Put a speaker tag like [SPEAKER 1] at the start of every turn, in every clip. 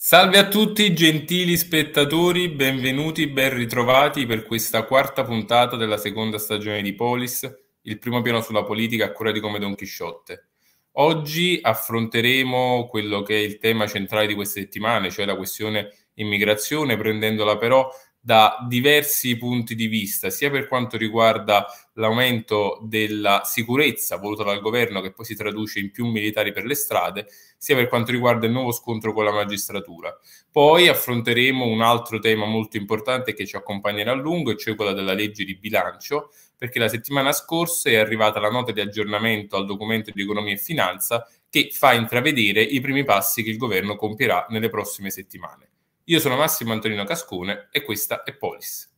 [SPEAKER 1] Salve a tutti gentili spettatori, benvenuti, ben ritrovati per questa quarta puntata della seconda stagione di Polis, il primo piano sulla politica a cura di come Don Chisciotte. Oggi affronteremo quello che è il tema centrale di queste settimane, cioè la questione immigrazione, prendendola però da diversi punti di vista, sia per quanto riguarda l'aumento della sicurezza voluta dal governo che poi si traduce in più militari per le strade, sia per quanto riguarda il nuovo scontro con la magistratura. Poi affronteremo un altro tema molto importante che ci accompagnerà a lungo, cioè quella della legge di bilancio, perché la settimana scorsa è arrivata la nota di aggiornamento al documento di economia e finanza che fa intravedere i primi passi che il governo compierà nelle prossime settimane. Io sono Massimo Antonino Cascone e questa è Polis.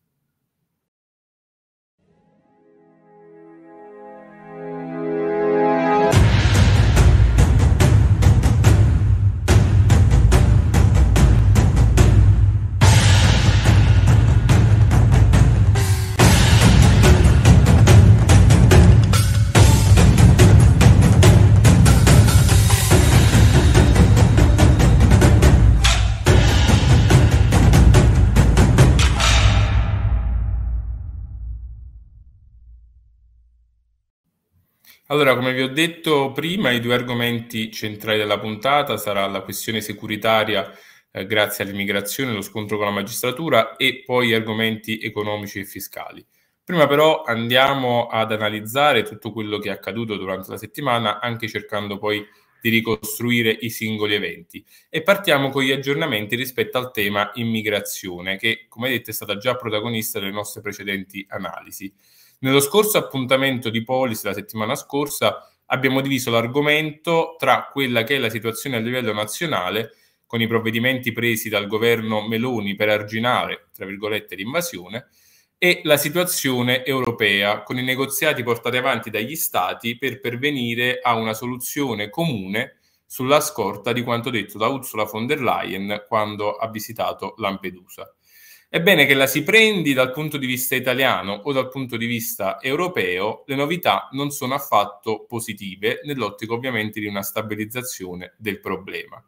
[SPEAKER 1] Allora, come vi ho detto prima, i due argomenti centrali della puntata sarà la questione securitaria eh, grazie all'immigrazione, lo scontro con la magistratura e poi argomenti economici e fiscali. Prima però andiamo ad analizzare tutto quello che è accaduto durante la settimana, anche cercando poi di ricostruire i singoli eventi. E partiamo con gli aggiornamenti rispetto al tema immigrazione, che come detto è stata già protagonista delle nostre precedenti analisi. Nello scorso appuntamento di Polis, la settimana scorsa, abbiamo diviso l'argomento tra quella che è la situazione a livello nazionale, con i provvedimenti presi dal governo Meloni per arginare, tra virgolette, l'invasione, e la situazione europea, con i negoziati portati avanti dagli Stati per pervenire a una soluzione comune sulla scorta di quanto detto da Ursula von der Leyen quando ha visitato Lampedusa. È bene che la si prendi dal punto di vista italiano o dal punto di vista europeo, le novità non sono affatto positive, nell'ottica ovviamente di una stabilizzazione del problema.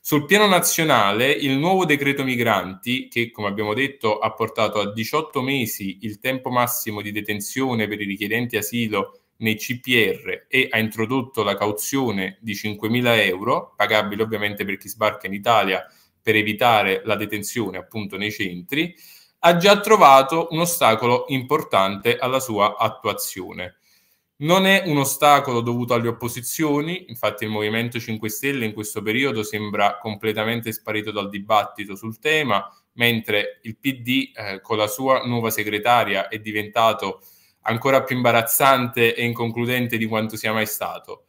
[SPEAKER 1] Sul piano nazionale, il nuovo decreto migranti, che come abbiamo detto ha portato a 18 mesi il tempo massimo di detenzione per i richiedenti asilo nei CPR e ha introdotto la cauzione di 5.000 euro, pagabile ovviamente per chi sbarca in Italia per evitare la detenzione appunto nei centri, ha già trovato un ostacolo importante alla sua attuazione. Non è un ostacolo dovuto alle opposizioni, infatti il Movimento 5 Stelle in questo periodo sembra completamente sparito dal dibattito sul tema, mentre il PD eh, con la sua nuova segretaria è diventato ancora più imbarazzante e inconcludente di quanto sia mai stato.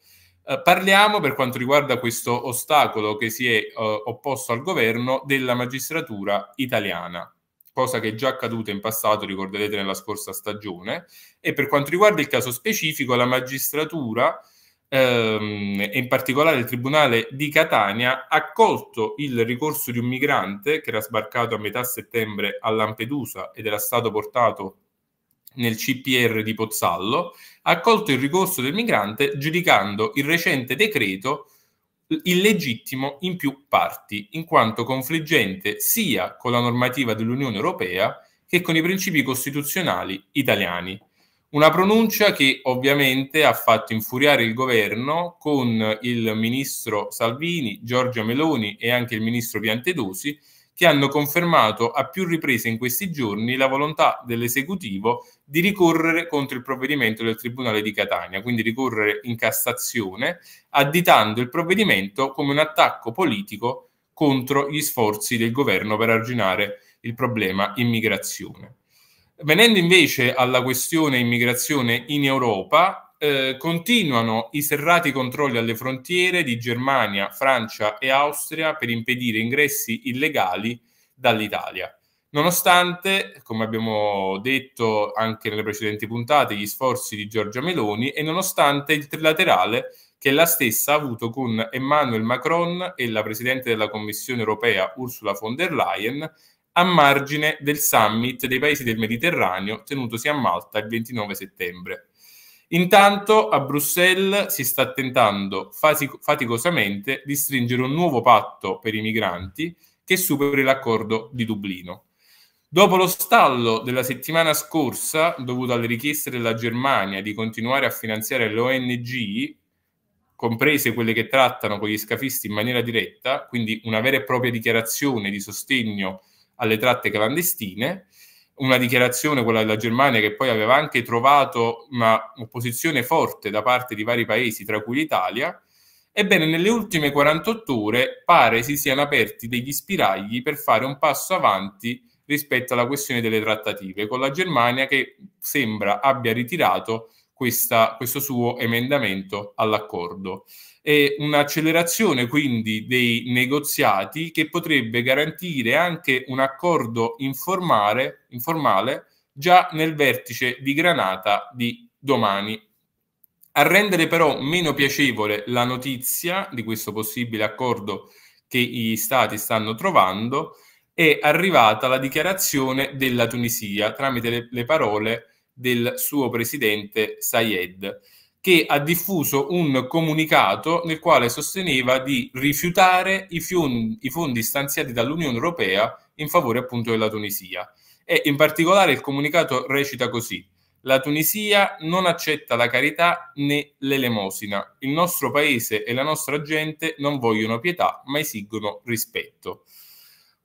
[SPEAKER 1] Eh, parliamo, per quanto riguarda questo ostacolo che si è eh, opposto al governo, della magistratura italiana, cosa che è già accaduta in passato, ricorderete, nella scorsa stagione. E per quanto riguarda il caso specifico, la magistratura ehm, e in particolare il Tribunale di Catania, ha accolto il ricorso di un migrante che era sbarcato a metà settembre a Lampedusa ed era stato portato nel CPR di Pozzallo, ha accolto il ricorso del migrante giudicando il recente decreto illegittimo in più parti, in quanto confliggente sia con la normativa dell'Unione Europea che con i principi costituzionali italiani. Una pronuncia che ovviamente ha fatto infuriare il governo con il ministro Salvini, Giorgia Meloni e anche il ministro Piantedosi, che hanno confermato a più riprese in questi giorni la volontà dell'esecutivo di ricorrere contro il provvedimento del Tribunale di Catania, quindi ricorrere in Cassazione, additando il provvedimento come un attacco politico contro gli sforzi del governo per arginare il problema immigrazione. Venendo invece alla questione immigrazione in Europa, eh, continuano i serrati controlli alle frontiere di Germania, Francia e Austria per impedire ingressi illegali dall'Italia. Nonostante, come abbiamo detto anche nelle precedenti puntate, gli sforzi di Giorgia Meloni e nonostante il trilaterale che la stessa ha avuto con Emmanuel Macron e la Presidente della Commissione europea Ursula von der Leyen a margine del summit dei paesi del Mediterraneo tenutosi a Malta il 29 settembre. Intanto a Bruxelles si sta tentando fasico- faticosamente di stringere un nuovo patto per i migranti che superi l'accordo di Dublino. Dopo lo stallo della settimana scorsa, dovuto alle richieste della Germania di continuare a finanziare le ONG, comprese quelle che trattano con gli scafisti in maniera diretta, quindi una vera e propria dichiarazione di sostegno alle tratte clandestine, una dichiarazione, quella della Germania, che poi aveva anche trovato una opposizione forte da parte di vari paesi, tra cui l'Italia. Ebbene, nelle ultime 48 ore pare si siano aperti degli spiragli per fare un passo avanti rispetto alla questione delle trattative, con la Germania che sembra abbia ritirato questa, questo suo emendamento all'accordo e un'accelerazione quindi dei negoziati che potrebbe garantire anche un accordo informale, informale già nel vertice di Granata di domani. A rendere però meno piacevole la notizia di questo possibile accordo che gli stati stanno trovando è arrivata la dichiarazione della Tunisia tramite le, parole del suo presidente Sayed che ha diffuso un comunicato nel quale sosteneva di rifiutare i, fondi, i fondi stanziati dall'Unione Europea in favore appunto della Tunisia. E in particolare il comunicato recita così. La Tunisia non accetta la carità né l'elemosina. Il nostro paese e la nostra gente non vogliono pietà, ma esigono rispetto.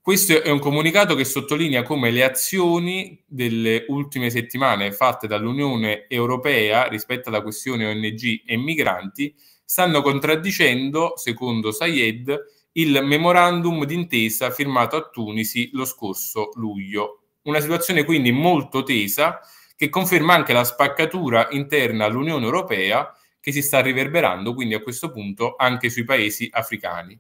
[SPEAKER 1] Questo è un comunicato che sottolinea come le azioni delle ultime settimane fatte dall'Unione Europea rispetto alla questione ONG e migranti stanno contraddicendo, secondo Sayed, il memorandum d'intesa firmato a Tunisi lo scorso luglio. Una situazione quindi molto tesa che conferma anche la spaccatura interna all'Unione Europea che si sta riverberando quindi a questo punto anche sui paesi africani.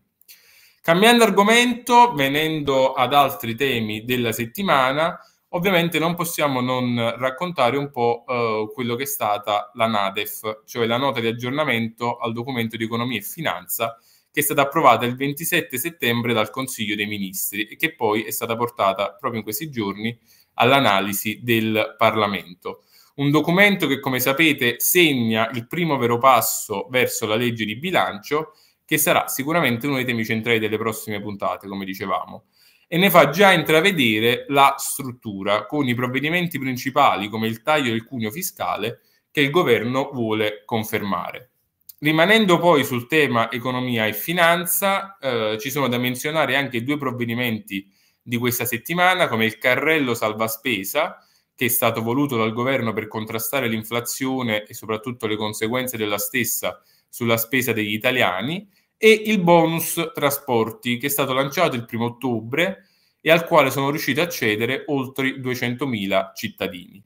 [SPEAKER 1] Cambiando argomento, venendo ad altri temi della settimana, ovviamente non possiamo non raccontare un po' eh, quello che è stata la NADEF, cioè la nota di aggiornamento al documento di economia e finanza che è stata approvata il 27 settembre dal Consiglio dei Ministri e che poi è stata portata proprio in questi giorni all'analisi del Parlamento. Un documento che, come sapete, segna il primo vero passo verso la legge di bilancio che sarà sicuramente uno dei temi centrali delle prossime puntate, come dicevamo, e ne fa già intravedere la struttura con i provvedimenti principali come il taglio del cuneo fiscale che il governo vuole confermare. Rimanendo poi sul tema economia e finanza, eh, ci sono da menzionare anche due provvedimenti di questa settimana, come il carrello salva spesa, che è stato voluto dal governo per contrastare l'inflazione e soprattutto le conseguenze della stessa sulla spesa degli italiani e il bonus trasporti che è stato lanciato il primo ottobre e al quale sono riusciti a cedere oltre 200.000 cittadini.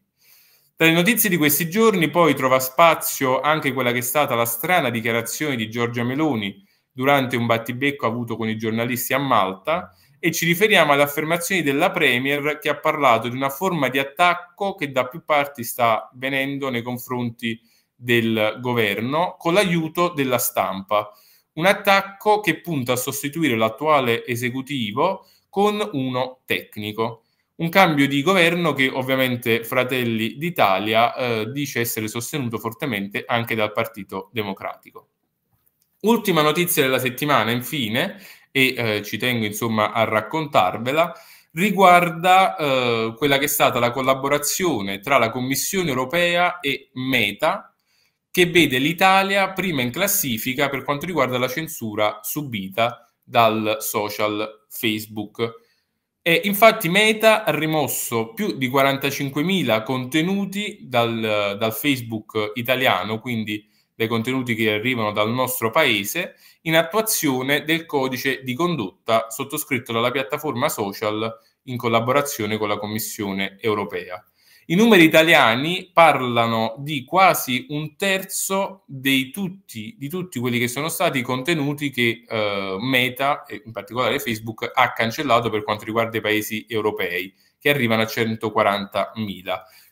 [SPEAKER 1] Tra le notizie di questi giorni poi trova spazio anche quella che è stata la strana dichiarazione di Giorgia Meloni durante un battibecco avuto con i giornalisti a Malta e ci riferiamo alle affermazioni della Premier che ha parlato di una forma di attacco che da più parti sta venendo nei confronti di del governo con l'aiuto della stampa. Un attacco che punta a sostituire l'attuale esecutivo con uno tecnico. Un cambio di governo che ovviamente Fratelli d'Italia eh, dice essere sostenuto fortemente anche dal Partito Democratico. Ultima notizia della settimana, infine, e eh, ci tengo insomma a raccontarvela, riguarda eh, quella che è stata la collaborazione tra la Commissione europea e Meta che vede l'Italia prima in classifica per quanto riguarda la censura subita dal social Facebook. E infatti Meta ha rimosso più di 45.000 contenuti dal, dal, Facebook italiano, quindi dai contenuti che arrivano dal nostro paese, in attuazione del codice di condotta sottoscritto dalla piattaforma social in collaborazione con la Commissione europea. I numeri italiani parlano di quasi un terzo tutti, di tutti quelli che sono stati i contenuti che eh, Meta, e in particolare Facebook, ha cancellato per quanto riguarda i paesi europei, che arrivano a 140.000.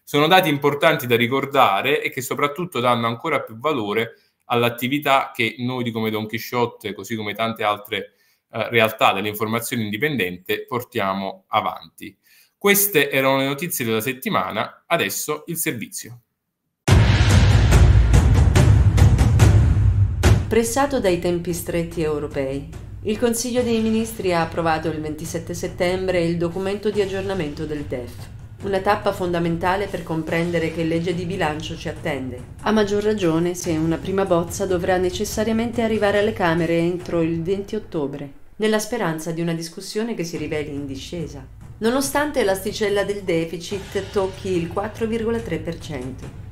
[SPEAKER 1] Sono dati importanti da ricordare e che soprattutto danno ancora più valore all'attività che noi come Don Quixote, così come tante altre eh, realtà dell'informazione indipendente, portiamo avanti. Queste erano le notizie della settimana, adesso il servizio.
[SPEAKER 2] Pressato dai tempi stretti europei, il Consiglio dei Ministri ha approvato il 27 settembre il documento di aggiornamento del DEF, una tappa fondamentale per comprendere che legge di bilancio ci attende, a maggior ragione se una prima bozza dovrà necessariamente arrivare alle Camere entro il 20 ottobre, nella speranza di una discussione che si riveli in discesa nonostante l'asticella del deficit tocchi il 4,3%,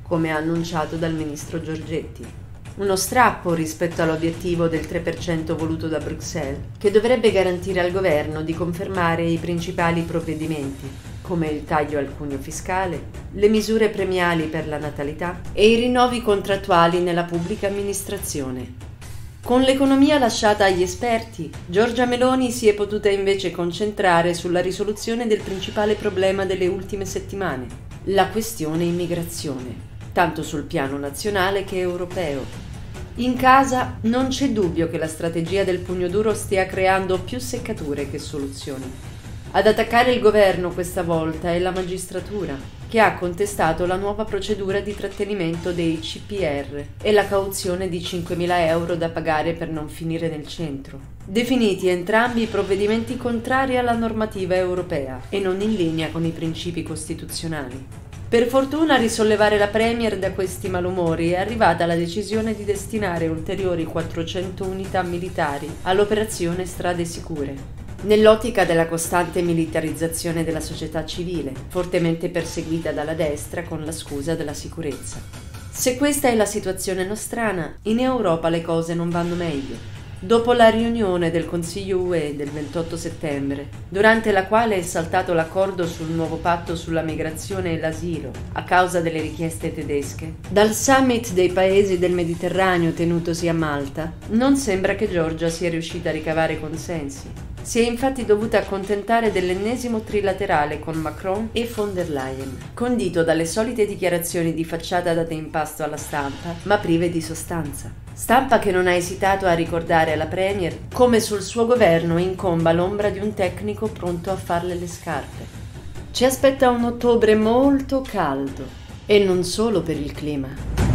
[SPEAKER 2] come annunciato dal ministro Giorgetti. Uno strappo rispetto all'obiettivo del 3% voluto da Bruxelles, che dovrebbe garantire al governo di confermare i principali provvedimenti, come il taglio al cuneo fiscale, le misure premiali per la natalità e i rinnovi contrattuali nella pubblica amministrazione. Con l'economia lasciata agli esperti, Giorgia Meloni si è potuta invece concentrare sulla risoluzione del principale problema delle ultime settimane, la questione immigrazione, tanto sul piano nazionale che europeo. In casa non c'è dubbio che la strategia del pugno duro stia creando più seccature che soluzioni. Ad attaccare il governo questa volta è la magistratura, che ha contestato la nuova procedura di trattenimento dei CPR e la cauzione di 5.000 euro da pagare per non finire nel centro. Definiti entrambi provvedimenti contrari alla normativa europea e non in linea con i principi costituzionali. Per fortuna a risollevare la Premier da questi malumori è arrivata la decisione di destinare ulteriori 400 unità militari all'operazione Strade Sicure, nell'ottica della costante militarizzazione della società civile, fortemente perseguita dalla destra con la scusa della sicurezza. Se questa è la situazione nostrana, in Europa le cose non vanno meglio. Dopo la riunione del Consiglio UE del 28 settembre, durante la quale è saltato l'accordo sul nuovo patto sulla migrazione e l'asilo a causa delle richieste tedesche, dal summit dei paesi del Mediterraneo tenutosi a Malta, non sembra che Giorgia sia riuscita a ricavare consensi. Si è infatti dovuta accontentare dell'ennesimo trilaterale con Macron e von der Leyen, condito dalle solite dichiarazioni di facciata date in pasto alla stampa, ma prive di sostanza. Stampa che non ha esitato a ricordare alla Premier come sul suo governo incomba l'ombra di un tecnico pronto a farle le scarpe. Ci aspetta un ottobre molto caldo e non solo per il clima.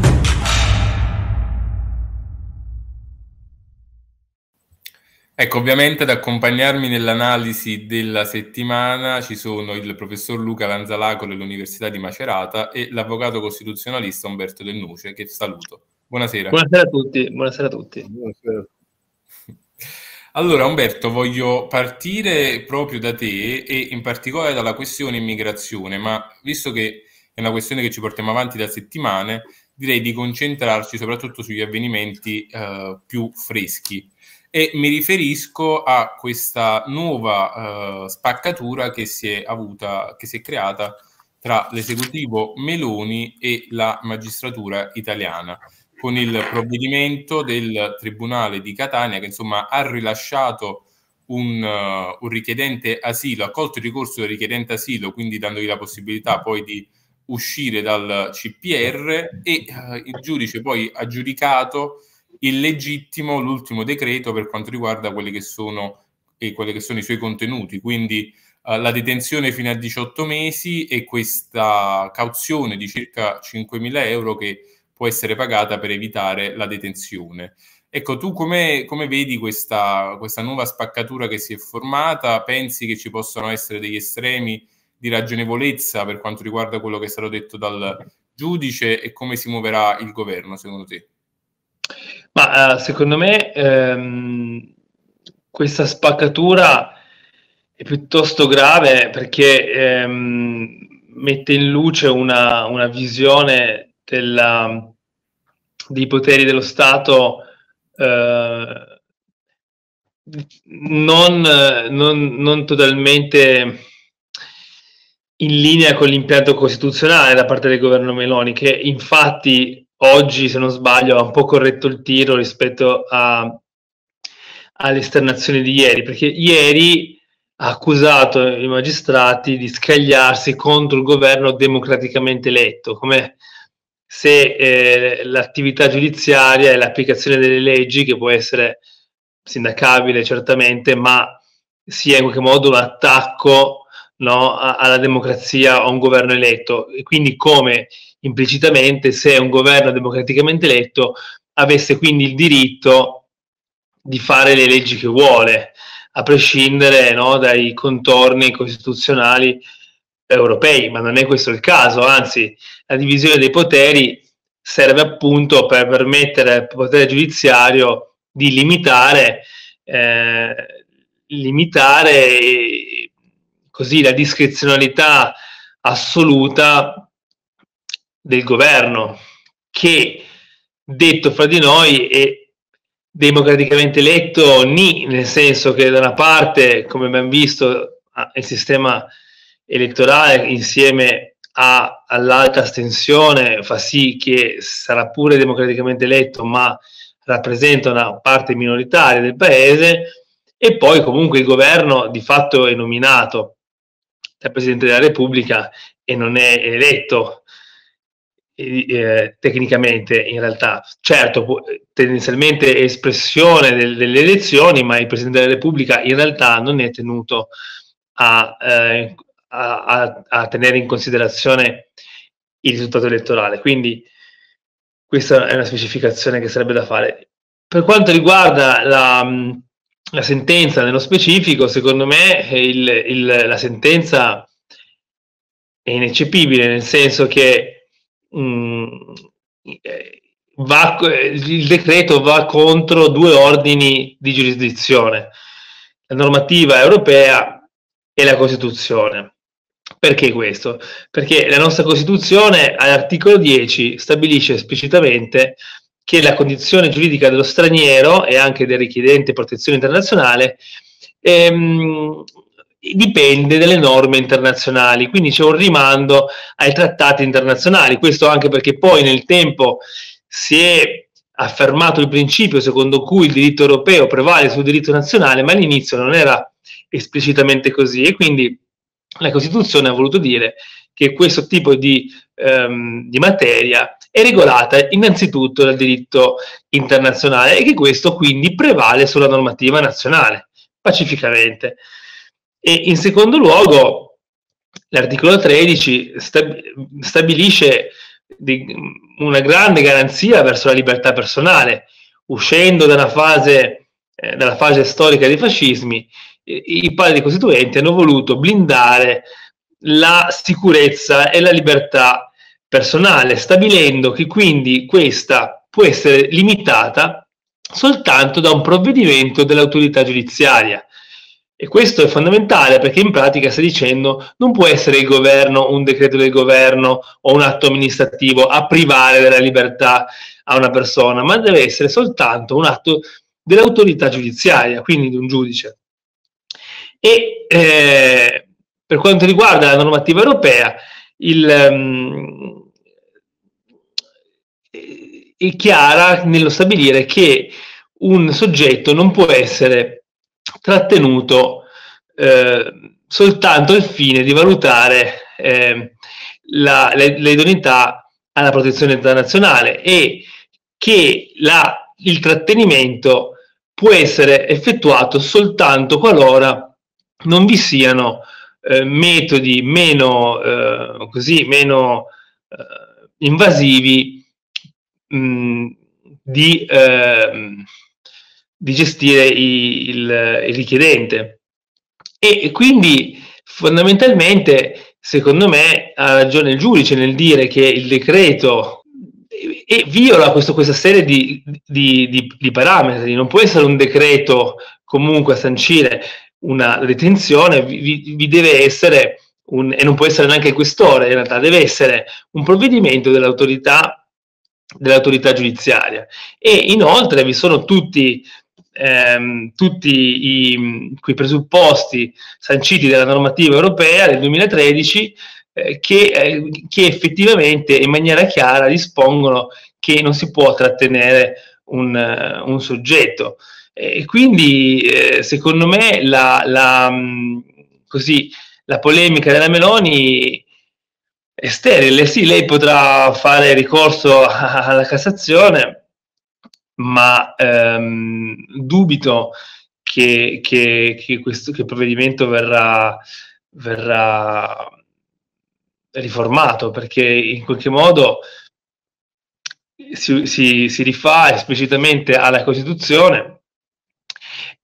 [SPEAKER 1] Ecco, ovviamente ad accompagnarmi nell'analisi della settimana ci sono il professor Luca Lanzalaco dell'Università di Macerata e l'avvocato costituzionalista Umberto Del Nuce, che saluto. Buonasera. Buonasera a
[SPEAKER 3] tutti. Buonasera a tutti. Buonasera.
[SPEAKER 1] Allora Umberto, voglio partire proprio da te e in particolare dalla questione immigrazione, ma visto che è una questione che ci portiamo avanti da settimane, direi di concentrarci soprattutto sugli avvenimenti eh, più freschi e mi riferisco a questa nuova uh, spaccatura che si è avuta, che si è creata tra l'esecutivo Meloni e la magistratura italiana con il provvedimento del Tribunale di Catania che insomma ha rilasciato un, uh, un richiedente asilo, ha colto il ricorso del richiedente asilo, quindi dandogli la possibilità poi di uscire dal CPR e uh, il giudice poi ha giudicato illegittimo l'ultimo decreto per quanto riguarda quelli che sono, e quelli che sono i suoi contenuti, quindi eh, la detenzione fino a 18 mesi e questa cauzione di circa 5.000 euro che può essere pagata per evitare la detenzione. Ecco, tu come, come vedi questa, questa nuova spaccatura che si è formata? Pensi che ci possano essere degli estremi di ragionevolezza per quanto riguarda quello che è stato detto dal giudice e come si muoverà il governo, secondo te? Ma uh,
[SPEAKER 3] secondo me ehm, questa spaccatura è piuttosto grave perché ehm, mette in luce una, una visione della, dei poteri dello Stato eh, non, non, non, totalmente in linea con l'impianto costituzionale da parte del governo Meloni, che infatti oggi, se non sbaglio, ha un po' corretto il tiro rispetto a, alle di ieri, perché ieri ha accusato i magistrati di scagliarsi contro il governo democraticamente eletto, come se eh, l'attività giudiziaria e l'applicazione delle leggi, che può essere sindacabile certamente, ma sia in qualche modo un attacco no, alla democrazia o a un governo eletto, e quindi come implicitamente se un governo democraticamente eletto avesse quindi il diritto di fare le leggi che vuole, a prescindere no, dai contorni costituzionali europei, ma non è questo il caso, anzi la divisione dei poteri serve appunto per permettere al potere giudiziario di limitare, eh, limitare così la discrezionalità assoluta del governo che detto fra di noi è democraticamente eletto ni, nel senso che da una parte, come abbiamo visto, il sistema elettorale insieme a, all'alta astensione fa sì che sarà pure democraticamente eletto, ma rappresenta una parte minoritaria del paese e poi comunque il governo di fatto è nominato dal Presidente della Repubblica e non è eletto eh, tecnicamente in realtà, certo, pu- tendenzialmente è espressione del, delle elezioni, ma il Presidente della Repubblica in realtà non è tenuto a, eh, a, a, a tenere in considerazione il risultato elettorale. Quindi questa è una specificazione che sarebbe da fare. Per quanto riguarda la, la sentenza nello specifico, secondo me il, il, la sentenza è ineccepibile, nel senso che mh, mm, eh, va, eh, il decreto va contro due ordini di giurisdizione, la normativa europea e la Costituzione. Perché questo? Perché la nostra Costituzione all'articolo 10 stabilisce esplicitamente che la condizione giuridica dello straniero e anche del richiedente protezione internazionale ehm, dipende dalle norme internazionali, quindi c'è un rimando ai trattati internazionali, questo anche perché poi nel tempo si è affermato il principio secondo cui il diritto europeo prevale sul diritto nazionale, ma all'inizio non era esplicitamente così e quindi la Costituzione ha voluto dire che questo tipo di, ehm, di materia è regolata innanzitutto dal diritto internazionale e che questo quindi prevale sulla normativa nazionale, pacificamente. E in secondo luogo, l'articolo 13 stabilisce una grande garanzia verso la libertà personale, uscendo dalla fase, eh, dalla fase storica dei fascismi, i padri costituenti hanno voluto blindare la sicurezza e la libertà personale, stabilendo che quindi questa può essere limitata soltanto da un provvedimento dell'autorità giudiziaria. E questo è fondamentale perché in pratica sta dicendo non può essere il governo, un decreto del governo o un atto amministrativo a privare della libertà a una persona, ma deve essere soltanto un atto dell'autorità giudiziaria, quindi di un giudice. E eh, per quanto riguarda la normativa europea, il, um, è chiara nello stabilire che un soggetto non può essere trattenuto eh, soltanto al fine di valutare eh, la, l'idoneità alla protezione internazionale e che la, il trattenimento può essere effettuato soltanto qualora non vi siano eh, metodi meno, eh, così, meno eh, invasivi mh, di ehm, di gestire i, il, il, richiedente. E, quindi fondamentalmente, secondo me, ha ragione il giudice nel dire che il decreto e viola questo, questa serie di, di, di, di, parametri. Non può essere un decreto comunque a sancire una detenzione, vi, vi deve essere un, e non può essere neanche il questore, in realtà deve essere un provvedimento dell'autorità, dell'autorità giudiziaria. E inoltre vi sono tutti ehm, tutti i, quei presupposti sanciti dalla normativa europea del 2013 eh, che, eh, che, effettivamente in maniera chiara dispongono che non si può trattenere un, eh, un soggetto. E quindi eh, secondo me la, la, mm, così, la polemica della Meloni è sterile, sì, lei potrà fare ricorso alla Cassazione, ma ehm, dubito che, che, che, questo, che provvedimento verrà, verrà riformato perché in qualche modo si, si, si rifà esplicitamente alla Costituzione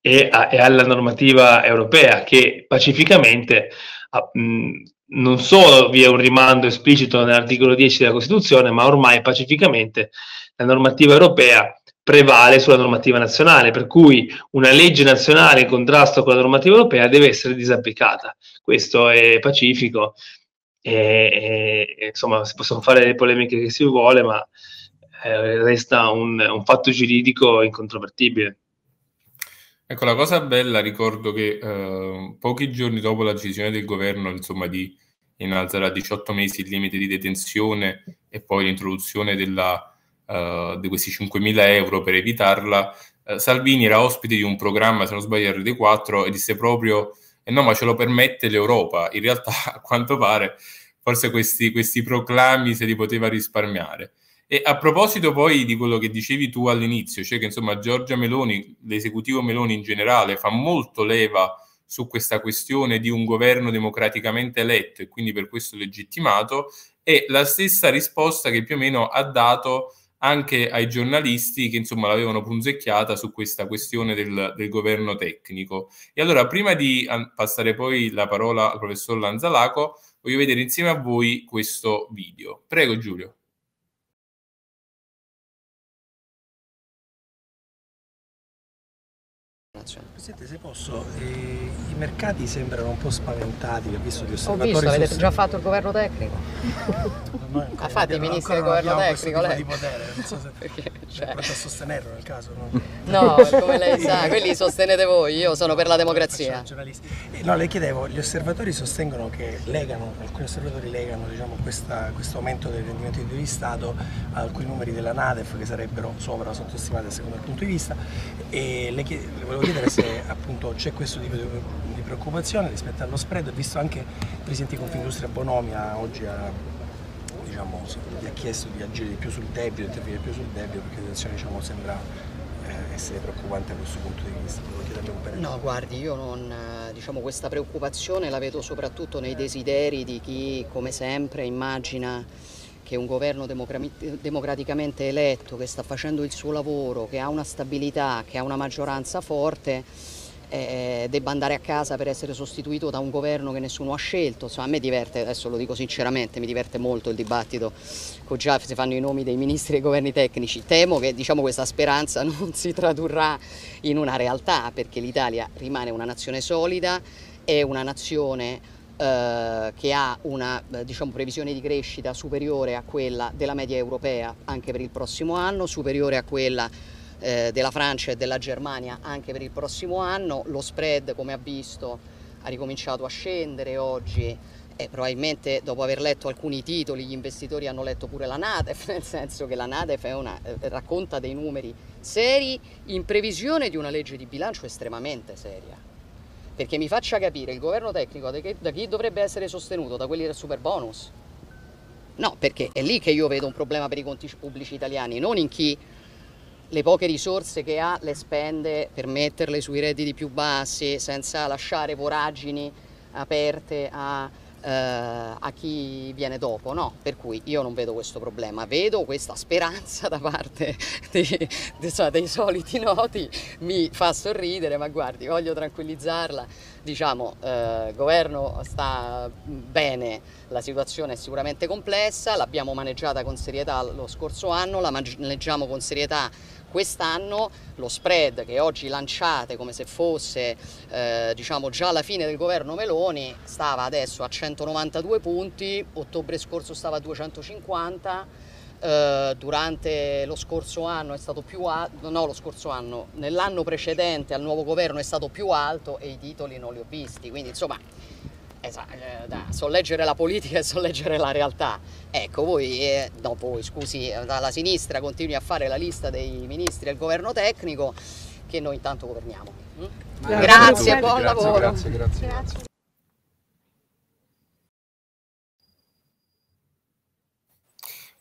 [SPEAKER 3] e, a, e, alla normativa europea che pacificamente a, ah, mh, non solo vi è un rimando esplicito nell'articolo 10 della Costituzione, ma ormai pacificamente la normativa europea prevale sulla normativa nazionale, per cui una legge nazionale in contrasto con la normativa europea deve essere disapplicata. Questo è pacifico. E, e, insomma, si possono fare le polemiche che si vuole, ma eh, resta un, un, fatto giuridico incontrovertibile.
[SPEAKER 1] Ecco, la cosa bella, ricordo che eh, pochi giorni dopo la decisione del governo, insomma, di innalzare a 18 mesi il limite di detenzione e poi l'introduzione della eh, di questi 5.000 euro per evitarla, uh, Salvini era ospite di un programma, se non sbaglio, RD4 e disse proprio eh no, ma ce lo permette l'Europa. In realtà, a quanto pare, forse questi, questi proclami se li poteva risparmiare. E a proposito poi di quello che dicevi tu all'inizio, cioè che insomma Giorgia Meloni, l'esecutivo Meloni in generale, fa molto leva su questa questione di un governo democraticamente eletto e quindi per questo legittimato, è la stessa risposta che più o meno ha dato anche ai giornalisti che insomma l'avevano punzecchiata su questa questione del, del governo tecnico. E allora prima di passare poi la parola al professor Lanzalaco, voglio vedere insieme a voi questo video. Prego Giulio.
[SPEAKER 3] Presidente, se posso, eh, i mercati sembrano
[SPEAKER 4] un po' spaventati, ho visto gli osservatori... Ho visto, avete sostenibili. già fatto
[SPEAKER 5] il governo tecnico. ha fatto i ministri del governo tecnico, lei. di potere, non so se... Perché, cioè... a sostenerlo nel caso, no? no, come lei sa, quelli sostenete voi, io sono per la democrazia. Eh, no, le
[SPEAKER 3] chiedevo, gli osservatori sostengono che legano, alcuni osservatori legano diciamo, questo aumento del rendimento di Stato a alcuni numeri della Nadef che sarebbero sopra o sottostimati a secondo il punto di vista e le, chiedevo, le chiedere se appunto c'è questo tipo di preoccupazione
[SPEAKER 4] rispetto allo spread, visto anche presenti Confindustria Bonomia ah, oggi ha, diciamo, ha chiesto di agire di più sul debito, di intervenire più sul debito, perché la diciamo, situazione diciamo, sembra eh, essere preoccupante da questo punto di vista?
[SPEAKER 5] No, guardi, io non, diciamo, questa preoccupazione la vedo soprattutto nei desideri di chi, come sempre, immagina che un governo democraticamente eletto, che sta facendo il suo lavoro, che ha una stabilità, che ha una maggioranza forte, eh, eh, debba andare a casa per essere sostituito da un governo che nessuno ha scelto. Insomma, a me diverte, adesso lo dico sinceramente, mi diverte molto il dibattito con già si fanno i nomi dei ministri e dei governi tecnici. Temo che diciamo, questa speranza non si tradurrà in una realtà perché l'Italia rimane una nazione solida, è una nazione eh, che ha una eh, diciamo, previsione di crescita superiore a quella della media europea anche per il prossimo anno, superiore a quella eh, della Francia e della Germania anche per il prossimo anno. Lo spread, come ha visto, ha ricominciato a scendere oggi. Eh, probabilmente dopo aver letto alcuni titoli gli investitori hanno letto pure la Nadef, nel senso che la Nadef una, eh, racconta dei numeri seri in previsione di una legge di bilancio estremamente seria. Perché mi faccia capire il governo tecnico da, che, da chi dovrebbe essere sostenuto, da quelli del super bonus? No, perché è lì che io vedo un problema per i conti pubblici italiani, non in chi le poche risorse che ha le spende per metterle sui redditi più bassi senza lasciare voragini aperte a eh, a chi viene dopo, no? Per cui io non vedo questo problema, vedo questa speranza da parte dei, insomma, dei soliti noti, mi fa sorridere, ma guardi, voglio tranquillizzarla, diciamo, il eh, governo sta bene, la situazione è sicuramente complessa, l'abbiamo maneggiata con serietà lo scorso anno, la maneggiamo con serietà Quest'anno lo spread che oggi lanciate come se fosse eh, diciamo già la fine del governo Meloni stava adesso a 192 punti, ottobre scorso stava a 250 eh, durante lo scorso anno è stato più alto, no lo scorso anno, nell'anno precedente al nuovo governo è stato più alto e i titoli non li ho visti, quindi insomma Esatto, eh, solleggere la politica e solleggere la realtà. Ecco, voi eh, dopo, scusi, dalla eh, sinistra continui a fare la lista dei ministri del governo tecnico che noi intanto governiamo. Mm? Grazie, grazie, buon grazie, lavoro. grazie. grazie.
[SPEAKER 2] grazie.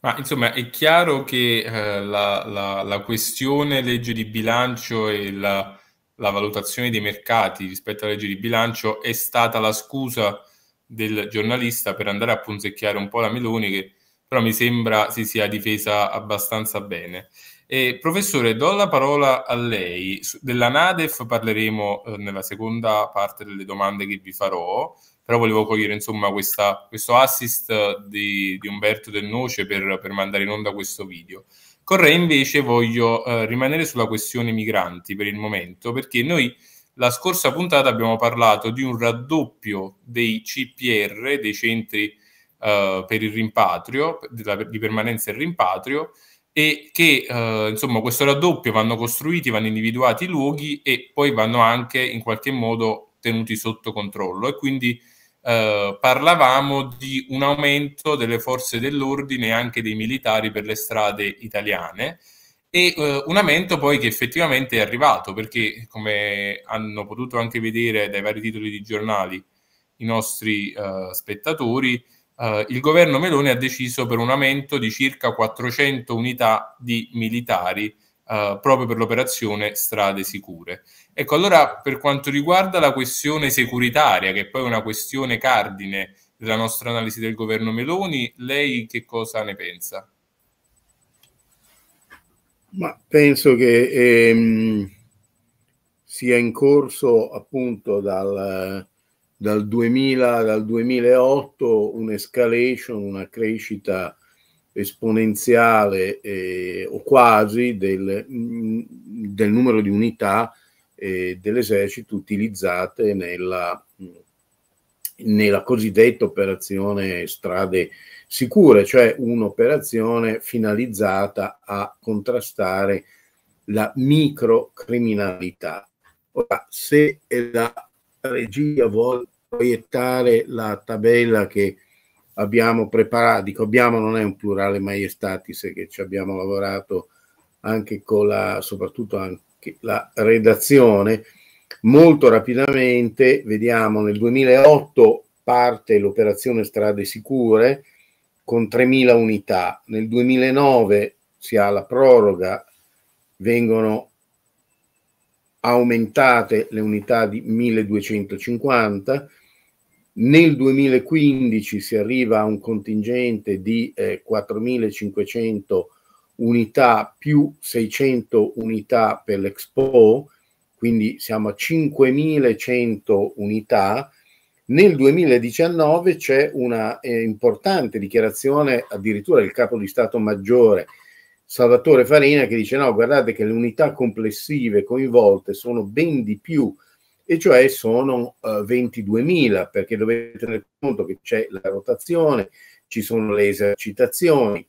[SPEAKER 1] Ah, insomma, è chiaro che eh, la, la, la, questione legge di bilancio e la la valutazione dei mercati rispetto alla legge di bilancio è stata la scusa del giornalista per andare a punzecchiare un po' la Meloni che però mi sembra si sia difesa abbastanza bene. E, professore, do la parola a lei. Della Nadef parleremo eh, nella seconda parte delle domande che vi farò, però volevo cogliere insomma, questa, questo assist di, di Umberto Del Noce per, per mandare in onda questo video. Con invece voglio eh, rimanere sulla questione migranti per il momento, perché noi la scorsa puntata abbiamo parlato di un raddoppio dei CPR, dei centri eh, per il rimpatrio, di permanenza e rimpatrio, e che eh, insomma questo raddoppio vanno costruiti, vanno individuati i luoghi e poi vanno anche in qualche modo tenuti sotto controllo e quindi eh, parlavamo di un aumento delle forze dell'ordine e anche dei militari per le strade italiane e eh, un aumento poi che effettivamente è arrivato perché come hanno potuto anche vedere dai vari titoli di giornali i nostri eh, spettatori, eh, il governo Meloni ha deciso per un aumento di circa 400 unità di militari eh, proprio per l'operazione Strade Sicure. Ecco, allora per quanto riguarda la questione securitaria, che è poi è una questione cardine della nostra analisi del governo Meloni, lei che cosa ne pensa?
[SPEAKER 4] Ma penso che ehm, sia in corso appunto dal, dal, 2000, dal 2008 un'escalation, una crescita esponenziale eh, o quasi del, mm, del, numero di unità eh, dell'esercito utilizzate nella, mm, nella, cosiddetta operazione strade sicure, cioè un'operazione finalizzata a contrastare la microcriminalità. Ora, se la regia vuole proiettare la tabella che abbiamo preparato, dico abbiamo non è un plurale maiestatis che ci abbiamo lavorato anche con la, soprattutto anche la redazione, molto rapidamente, vediamo nel 2008 parte l'operazione Strade Sicure con 3.000 unità, nel 2009 si ha la proroga, vengono aumentate le unità di 1250, nel 2015 si arriva a un contingente di eh, 4.500 unità più 600 unità per l'Expo, quindi siamo a 5.100 unità. Nel 2019 c'è una eh, importante dichiarazione addirittura del capo di Stato Maggiore Salvatore Farina che dice no, guardate che le unità complessive coinvolte sono ben di più e cioè sono uh, eh, 22.000, perché dovete tenere conto che c'è la rotazione, ci sono le esercitazioni,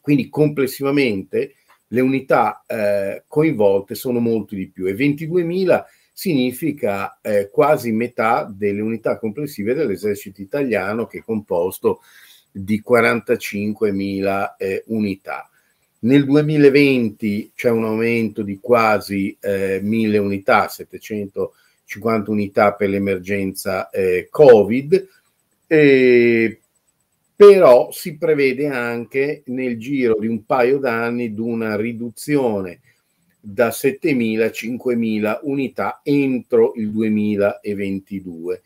[SPEAKER 4] quindi complessivamente le unità eh, coinvolte sono molto di più e 22.000 significa eh, quasi metà delle unità complessive dell'esercito italiano che è composto di 45.000 eh, unità. Nel 2020 c'è un aumento di quasi 1.000 eh, unità, 700 50 unità per l'emergenza eh, Covid, eh, però si prevede anche nel giro di un paio d'anni di una riduzione da 7.000 a 5.000 unità entro il 2022.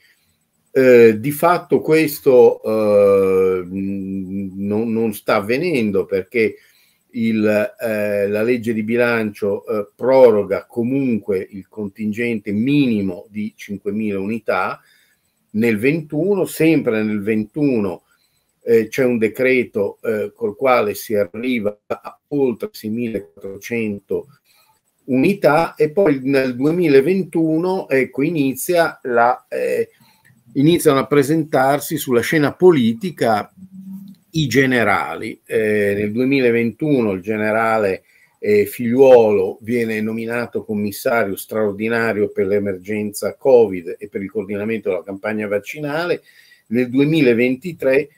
[SPEAKER 4] Eh, di fatto questo eh, non, non, sta avvenendo perché il, eh, la legge di bilancio eh, proroga comunque il contingente minimo di 5.000 unità nel 21, sempre nel 21 eh, c'è un decreto eh, col quale si arriva a oltre 6.400 unità e poi nel 2021 ecco, inizia la, eh, iniziano a presentarsi sulla scena politica i generali. Eh, nel 2021 il generale eh, Figliuolo viene nominato commissario straordinario per l'emergenza Covid e per il coordinamento della campagna vaccinale. Nel 2023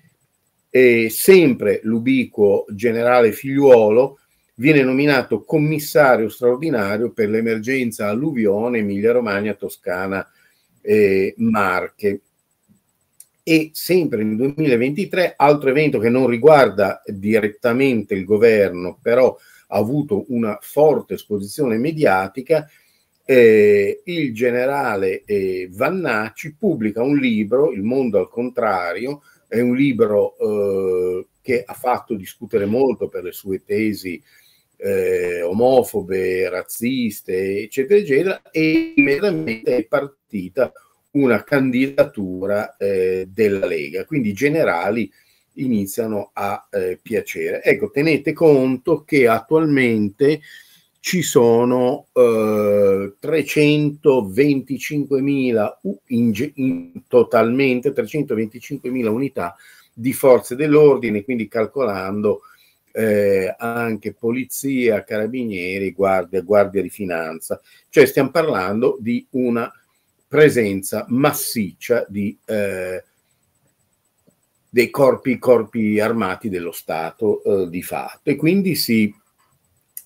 [SPEAKER 4] eh, sempre l'ubiquo generale Figliuolo viene nominato commissario straordinario per l'emergenza alluvione Emilia Romagna, Toscana e eh, Marche e sempre nel 2023 altro evento che non riguarda direttamente il governo, però ha avuto una forte esposizione mediatica, eh, il generale eh, Vannacci pubblica un libro, Il mondo al contrario, è un libro eh, che ha fatto discutere molto per le sue tesi eh, omofobe, razziste, eccetera, eccetera, e immediatamente è partita una candidatura eh, della Lega. Quindi i generali iniziano a eh, piacere. Ecco, tenete conto che attualmente ci sono eh, 325.000 in, in, totalmente 325.000 unità di forze dell'ordine, quindi calcolando eh, anche polizia, carabinieri, guardia, guardia di finanza. Cioè stiamo parlando di una presenza massiccia di, eh, dei corpi, corpi, armati dello Stato eh, di fatto e quindi si,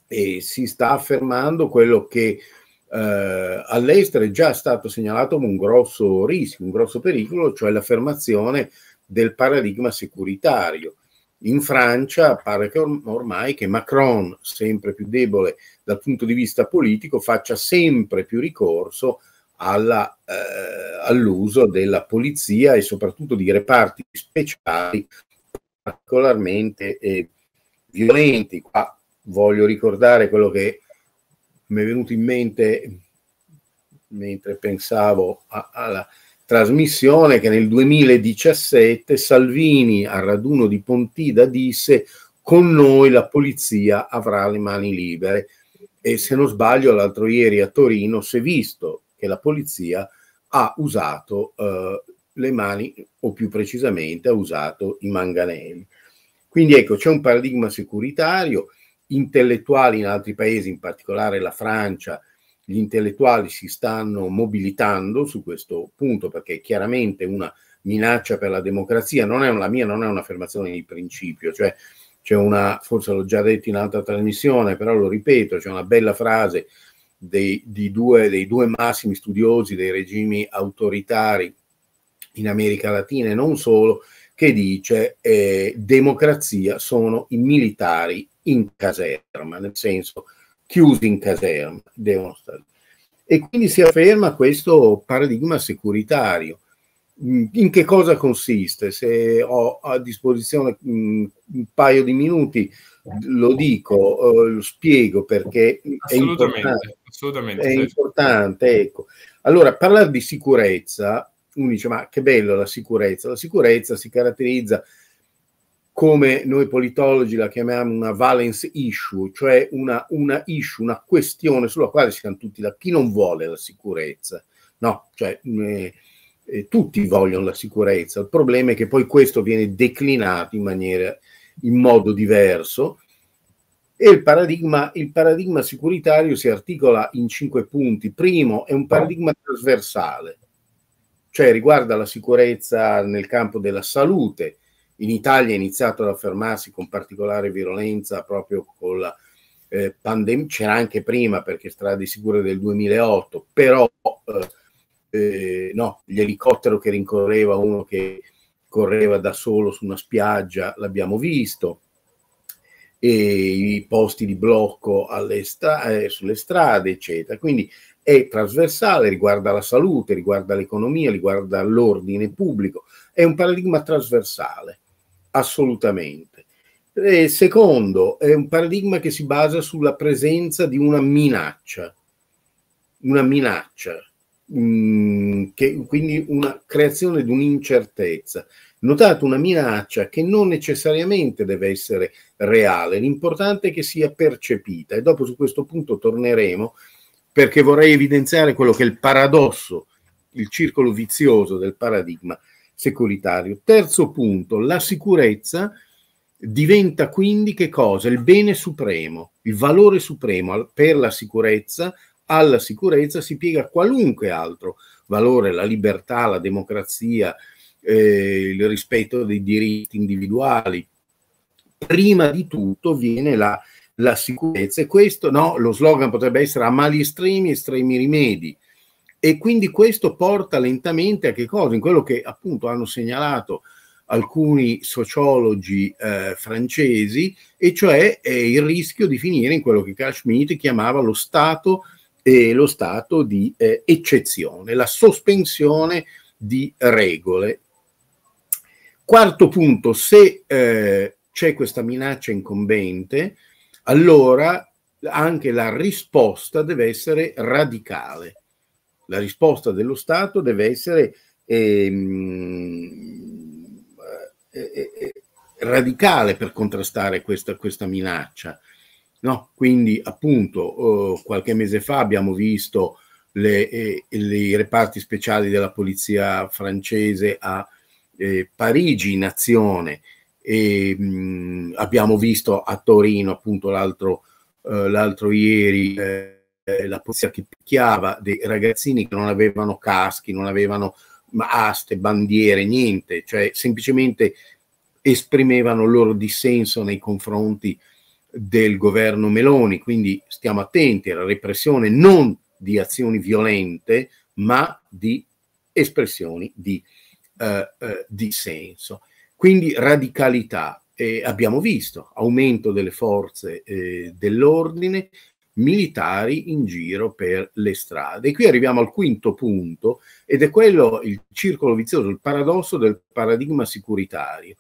[SPEAKER 4] eh, si, sta affermando quello che eh, all'estero è già stato segnalato come un grosso rischio, un grosso pericolo, cioè l'affermazione del paradigma securitario. In Francia pare che ormai che Macron, sempre più debole dal punto di vista politico, faccia sempre più ricorso a alla, eh, all'uso della polizia e soprattutto di reparti speciali particolarmente eh, violenti. Qua voglio ricordare quello che mi è venuto in mente mentre pensavo a, alla trasmissione che nel 2017 Salvini al raduno di Pontida disse con noi la polizia avrà le mani libere e se non sbaglio l'altro ieri a Torino si è visto che la polizia ha usato eh, le mani, o più precisamente ha usato i manganelli. Quindi ecco, c'è un paradigma securitario, intellettuali in altri paesi, in particolare la Francia, gli intellettuali si stanno mobilitando su questo punto perché è chiaramente una minaccia per la democrazia, non è una mia, non è un'affermazione di principio, cioè c'è una, forse l'ho già detto in altra trasmissione, però lo ripeto, c'è una bella frase dei, due, dei due massimi studiosi dei regimi autoritari in America Latina e non solo, che dice eh, democrazia sono i militari in caserma, nel senso chiusi in caserma, devono stare. E quindi si afferma questo paradigma securitario. Mm, in che cosa consiste? Se ho a disposizione mm, un paio di minuti, lo dico, eh, lo spiego perché è importante.
[SPEAKER 1] Assolutamente. È certo.
[SPEAKER 4] importante, ecco. Allora, parlare di sicurezza, uno dice ma che bello la sicurezza, la sicurezza si caratterizza come noi politologi la chiamiamo una valence issue, cioè una, una issue, una questione sulla quale siamo tutti da chi non vuole la sicurezza, no? Cioè, mm, eh, eh, tutti vogliono la sicurezza, il problema è che poi questo viene declinato in maniera in modo diverso. E il paradigma, il paradigma sicuritario si articola in cinque punti. Primo, è un paradigma trasversale, cioè riguarda la sicurezza nel campo della salute. In Italia è iniziato ad affermarsi con particolare virulenza proprio con la eh, pandemia, c'era anche prima perché strade sicure del 2008, però eh, eh, no, l'elicottero che rincorreva uno che correva da solo su una spiaggia, l'abbiamo visto, e i posti di blocco stra- eh, sulle strade, eccetera. Quindi è trasversale, riguarda la salute, riguarda l'economia, riguarda l'ordine pubblico, è un paradigma trasversale, assolutamente. E secondo, è un paradigma che si basa sulla presenza di una minaccia, una minaccia, mh, mm, che, quindi una creazione di un'incertezza. Notate una minaccia che non necessariamente deve essere reale, l'importante è che sia percepita e dopo su questo punto torneremo perché vorrei evidenziare quello che è il paradosso, il circolo vizioso del paradigma securitario. Terzo punto, la sicurezza diventa quindi che cosa? Il bene supremo, il valore supremo per la sicurezza, alla sicurezza si piega qualunque altro valore, la libertà, la democrazia, eh, il rispetto dei diritti individuali. Prima di tutto viene la, la sicurezza e questo, no, lo slogan potrebbe essere a mali estremi, estremi rimedi. E quindi questo porta lentamente a che cosa? In quello che appunto hanno segnalato alcuni sociologi eh, francesi, e cioè eh, il rischio di finire in quello che Carl Schmitt chiamava lo stato, eh, lo stato di eh, eccezione, la sospensione di regole. Quarto punto, se eh, c'è questa minaccia incombente, allora anche la risposta deve essere radicale. La risposta dello Stato deve essere ehm, eh, eh, eh, radicale per contrastare questa, questa minaccia. No? Quindi appunto oh, qualche mese fa abbiamo visto le, i eh, reparti speciali della polizia francese a eh, Parigi in azione e mh, abbiamo visto a Torino appunto l'altro, eh, l'altro ieri eh, la polizia che picchiava dei ragazzini che non avevano caschi, non avevano aste, bandiere, niente, cioè semplicemente esprimevano il loro dissenso nei confronti del governo Meloni, quindi stiamo attenti alla repressione non di azioni violente, ma di espressioni di eh, eh, di senso. Quindi radicalità, eh, abbiamo visto, aumento delle forze eh, dell'ordine, militari in giro per le strade. E qui arriviamo al quinto punto ed è quello il circolo vizioso, il paradosso del paradigma sicuritario.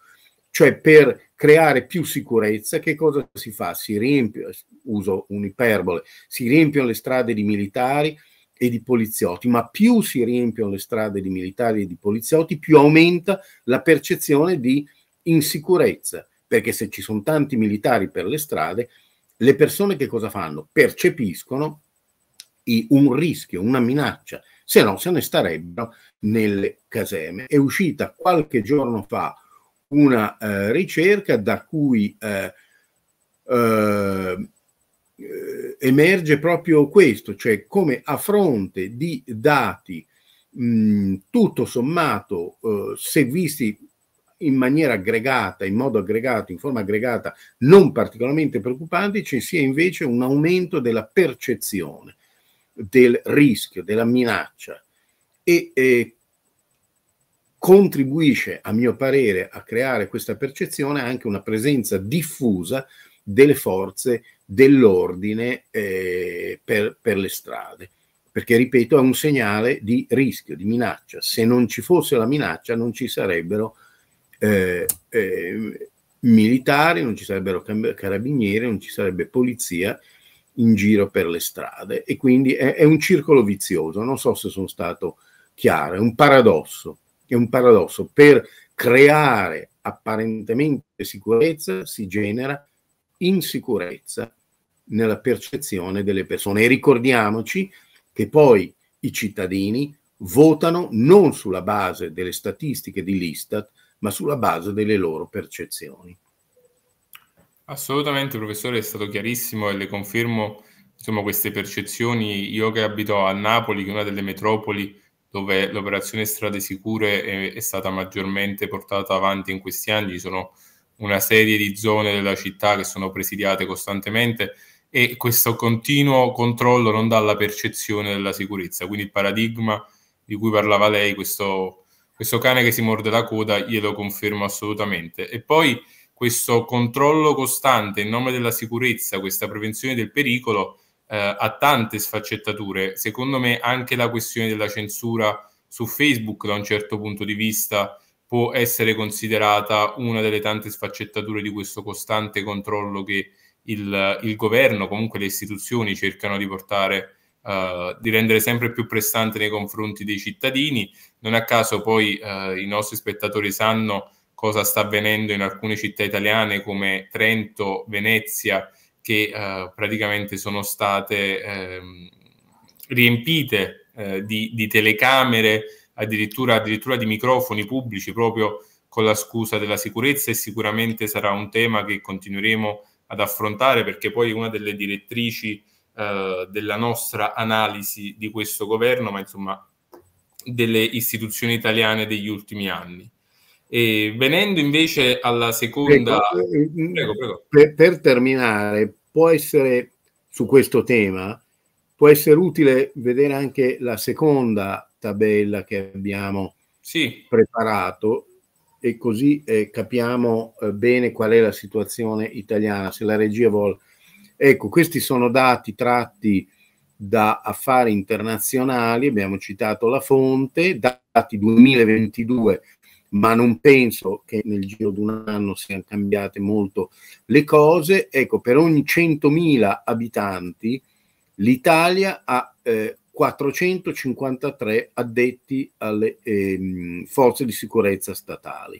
[SPEAKER 4] Cioè per creare più sicurezza che cosa si fa? Si riempie, uso un'iperbole, si riempiono le strade di militari, e di poliziotti, ma più si riempiono le strade di militari e di poliziotti, più aumenta la percezione di insicurezza, perché se ci sono tanti militari per le strade, le persone che cosa fanno? Percepiscono un rischio, una minaccia, se no se ne starebbero nelle caseme. È uscita qualche giorno fa una eh, ricerca da cui eh, eh, eh, emerge proprio questo, cioè come a fronte di dati mh, tutto sommato, eh, se visti in maniera aggregata, in modo aggregato, in forma aggregata, non particolarmente preoccupanti, ci sia invece un aumento della percezione del rischio, della minaccia e eh, contribuisce, a mio parere, a creare questa percezione anche una presenza diffusa delle forze dell'ordine eh, per, per le strade, perché ripeto è un segnale di rischio, di minaccia. Se non ci fosse la minaccia non ci sarebbero eh, eh, militari, non ci sarebbero carabinieri, non ci sarebbe polizia in giro per le strade e quindi è, è un circolo vizioso, non so se sono stato chiaro, è un paradosso, è un paradosso. Per creare apparentemente sicurezza si genera insicurezza nella percezione delle persone. E ricordiamoci che poi i cittadini votano non sulla base delle statistiche di Listat, ma sulla base delle loro percezioni.
[SPEAKER 1] Assolutamente, professore, è stato chiarissimo e le confermo insomma, queste percezioni. Io che abito a Napoli, che è una delle metropoli dove l'operazione Strade Sicure è, è stata maggiormente portata avanti in questi anni, ci sono una serie di zone della città che sono presidiate costantemente e questo continuo controllo non dà la percezione della sicurezza. Quindi il paradigma di cui parlava lei, questo, questo cane che si morde la coda, glielo confermo assolutamente. E poi questo controllo costante in nome della sicurezza, questa prevenzione del pericolo, eh, ha tante sfaccettature. Secondo me anche la questione della censura su Facebook, da un certo punto di vista, può essere considerata una delle tante sfaccettature di questo costante controllo che il, il governo, comunque le istituzioni cercano di portare Uh, di rendere sempre più prestante nei confronti dei cittadini. Non a caso poi uh, i nostri spettatori sanno cosa sta avvenendo in alcune città italiane come Trento, Venezia, che uh, praticamente sono state ehm, riempite eh, di, di, telecamere, addirittura, addirittura di microfoni pubblici proprio con la scusa della sicurezza e sicuramente sarà un tema che continueremo a ad affrontare, perché poi una delle direttrici eh, della nostra analisi di questo governo, ma insomma delle istituzioni italiane degli ultimi anni. E venendo invece alla seconda... Prego, eh, eh, mm, prego,
[SPEAKER 4] Per, per terminare, può essere su questo tema, può essere utile vedere anche la seconda tabella che abbiamo sì. preparato e così eh, capiamo eh, bene qual è la situazione italiana, se la regia vuole. Ecco, questi sono dati tratti da affari internazionali, abbiamo citato la fonte, dati 2022, ma non penso che nel giro di un anno siano cambiate molto le cose. Ecco, per ogni 100.000 abitanti l'Italia ha eh, 453 addetti alle ehm, forze di sicurezza statali.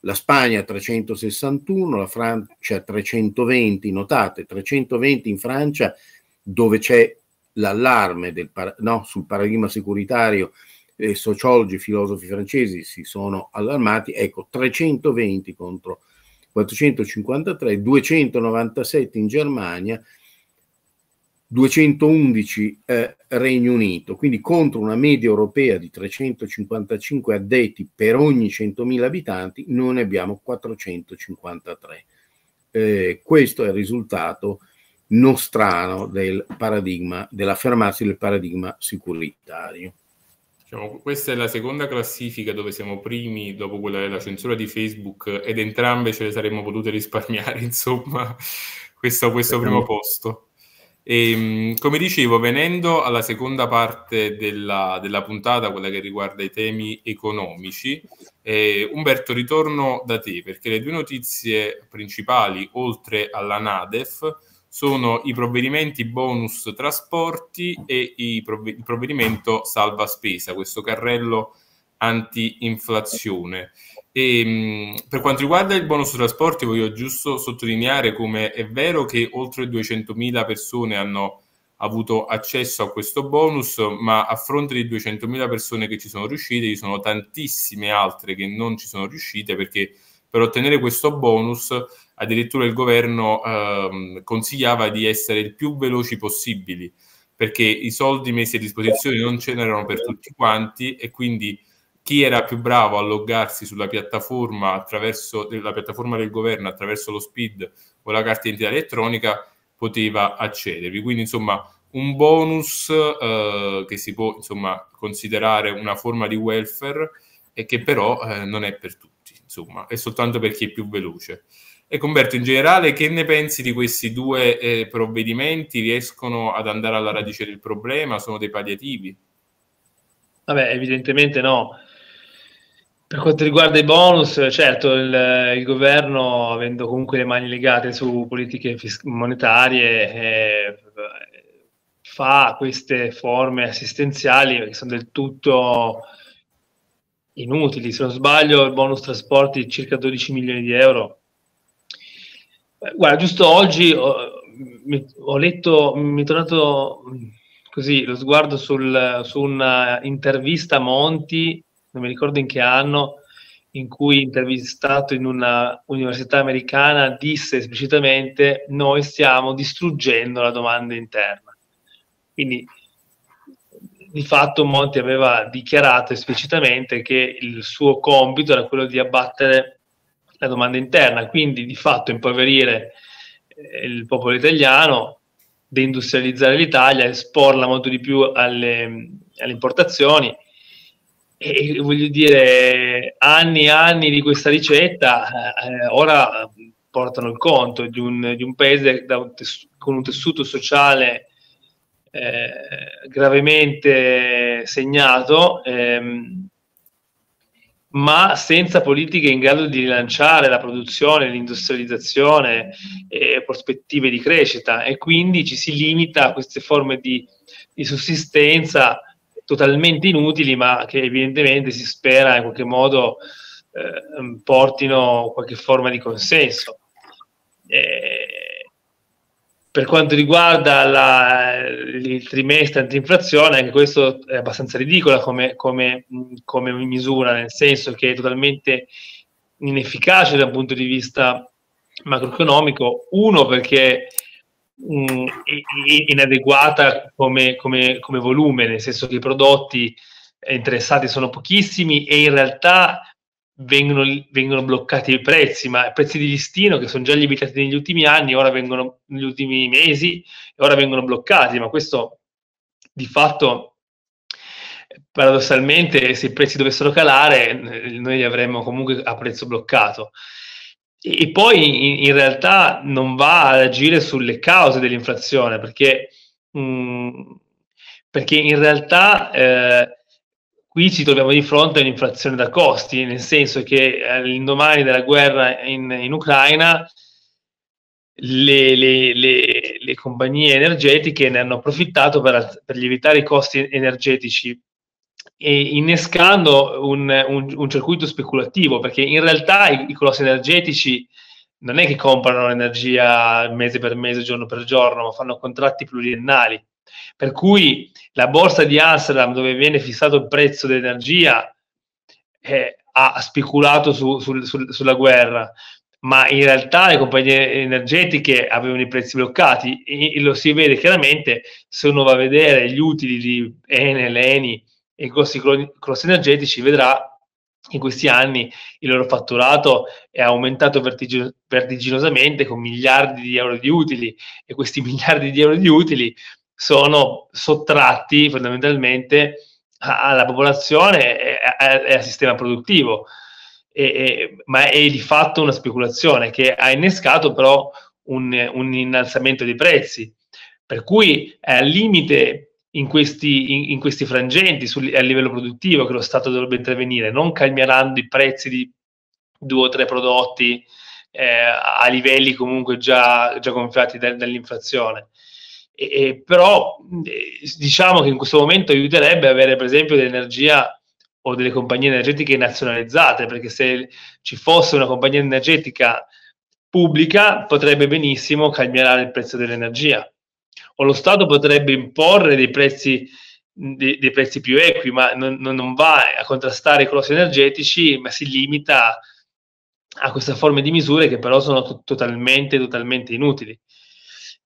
[SPEAKER 4] La Spagna 361, la Francia 320, notate 320 in Francia dove c'è l'allarme par no, sul paradigma securitario, eh, sociologi, filosofi francesi si sono allarmati, ecco 320 contro 453, 297 in Germania, 211 eh, Regno Unito, quindi contro una media europea di 355 addetti per ogni 100.000 abitanti, noi ne abbiamo 453. Eh, questo è il risultato nostrano del paradigma, dell'affermarsi del paradigma sicuritario.
[SPEAKER 1] Diciamo, questa è la seconda classifica dove siamo primi dopo quella della censura di Facebook ed entrambe ce le saremmo potute risparmiare, insomma, questo, questo primo posto. E, ehm, come dicevo, venendo alla seconda parte della, della puntata, quella che riguarda i temi economici, eh, Umberto, ritorno da te perché le due notizie principali, oltre alla NADEF, sono i provvedimenti bonus trasporti e prov- il provvedimento salva spesa, questo carrello anti-inflazione. E, per quanto riguarda il bonus trasporti, voglio giusto sottolineare come è vero che oltre 200.000 persone hanno avuto accesso a questo bonus, ma a fronte di 200.000 persone che ci sono riuscite, ci sono tantissime altre che non ci sono riuscite perché per ottenere questo bonus addirittura il governo eh, consigliava di essere il più veloci possibili perché i soldi messi a disposizione non ce n'erano per tutti quanti e quindi chi era più bravo a loggarsi sulla piattaforma attraverso la piattaforma del governo attraverso lo SPID o la carta d'identità elettronica poteva accedervi. Quindi, insomma, un bonus eh, che si può insomma, considerare una forma di welfare e che però eh, non è per tutti, insomma, è soltanto per chi è più veloce. E Umberto, in generale, che ne pensi di questi due eh, provvedimenti? Riescono ad andare alla radice del problema? Sono dei palliativi? Vabbè,
[SPEAKER 3] evidentemente no. Per quanto riguarda i bonus, certo, il, il governo, avendo comunque le mani legate su politiche fis- monetarie, eh, fa queste forme assistenziali che sono del tutto inutili. Se non sbaglio, il bonus trasporti circa 12 milioni di euro. Eh, guarda, giusto oggi ho, ho letto, mi è tornato così lo sguardo sul, su un'intervista a Monti non mi ricordo in che anno, in cui intervistato in una università americana disse esplicitamente noi stiamo distruggendo la domanda interna. Quindi di fatto Monti aveva dichiarato esplicitamente che il suo compito era quello di abbattere la domanda interna, quindi di fatto impoverire eh, il popolo italiano, deindustrializzare l'Italia, esporla molto di più alle, alle importazioni e voglio dire, anni e anni di questa ricetta eh, ora portano il conto di un, di un paese un tessuto, con un tessuto sociale eh, gravemente segnato, ehm, ma senza politiche in grado di rilanciare la produzione, l'industrializzazione e prospettive di crescita e quindi ci si limita a queste forme di, di sussistenza totalmente inutili, ma che evidentemente si spera in qualche modo eh, portino qualche forma di consenso. Eh, per quanto riguarda la, il trimestre antinflazione, anche questo è abbastanza ridicolo come, come, come misura, nel senso che è totalmente inefficace dal punto di vista macroeconomico, uno perché mh, mm, inadeguata come, come, come volume, nel senso che i prodotti eh, interessati sono pochissimi e in realtà Vengono, vengono, bloccati i prezzi, ma i prezzi di listino che sono già limitati negli ultimi anni, ora vengono negli ultimi mesi, ora vengono bloccati, ma questo di fatto paradossalmente se i prezzi dovessero calare noi li avremmo comunque a prezzo bloccato e poi in, realtà non va ad agire sulle cause dell'inflazione, perché, mh, mm, perché in realtà eh, qui ci troviamo di fronte a un'inflazione da costi, nel senso che all'indomani eh, della guerra in, in Ucraina le, le, le, le, compagnie energetiche ne hanno approfittato per, per lievitare i costi energetici innescando un, un, un, circuito speculativo, perché in realtà i, i, colossi energetici non è che comprano energia mese per mese, giorno per giorno, ma fanno contratti pluriennali. Per cui la borsa di Amsterdam, dove viene fissato il prezzo dell'energia, eh, ha speculato su, su, su, sulla guerra, ma in realtà le compagnie energetiche avevano i prezzi bloccati e, e lo si vede chiaramente se uno va a vedere gli utili di Enel, Eni, i grossi cross energetici, vedrà in questi anni il loro fatturato è aumentato vertigino- vertiginosamente con miliardi di euro di utili e questi miliardi di euro di utili sono sottratti fondamentalmente alla popolazione e, e al sistema produttivo. E, e, ma è di fatto una speculazione che ha innescato però un, un innalzamento dei prezzi, per cui è al limite in questi, in, in questi frangenti sul, a livello produttivo che lo Stato dovrebbe intervenire, non calmierando i prezzi di due o tre prodotti eh, a livelli comunque già, già gonfiati da, dall'inflazione. E, e però eh, diciamo che in questo momento aiuterebbe avere per esempio dell'energia o delle compagnie energetiche nazionalizzate, perché se ci fosse una compagnia energetica pubblica potrebbe benissimo calmierare il prezzo dell'energia o lo Stato potrebbe imporre dei prezzi, dei, dei prezzi più equi, ma non, non, va a contrastare i colossi energetici, ma si limita a questa forma di misure che però sono to- totalmente, totalmente inutili.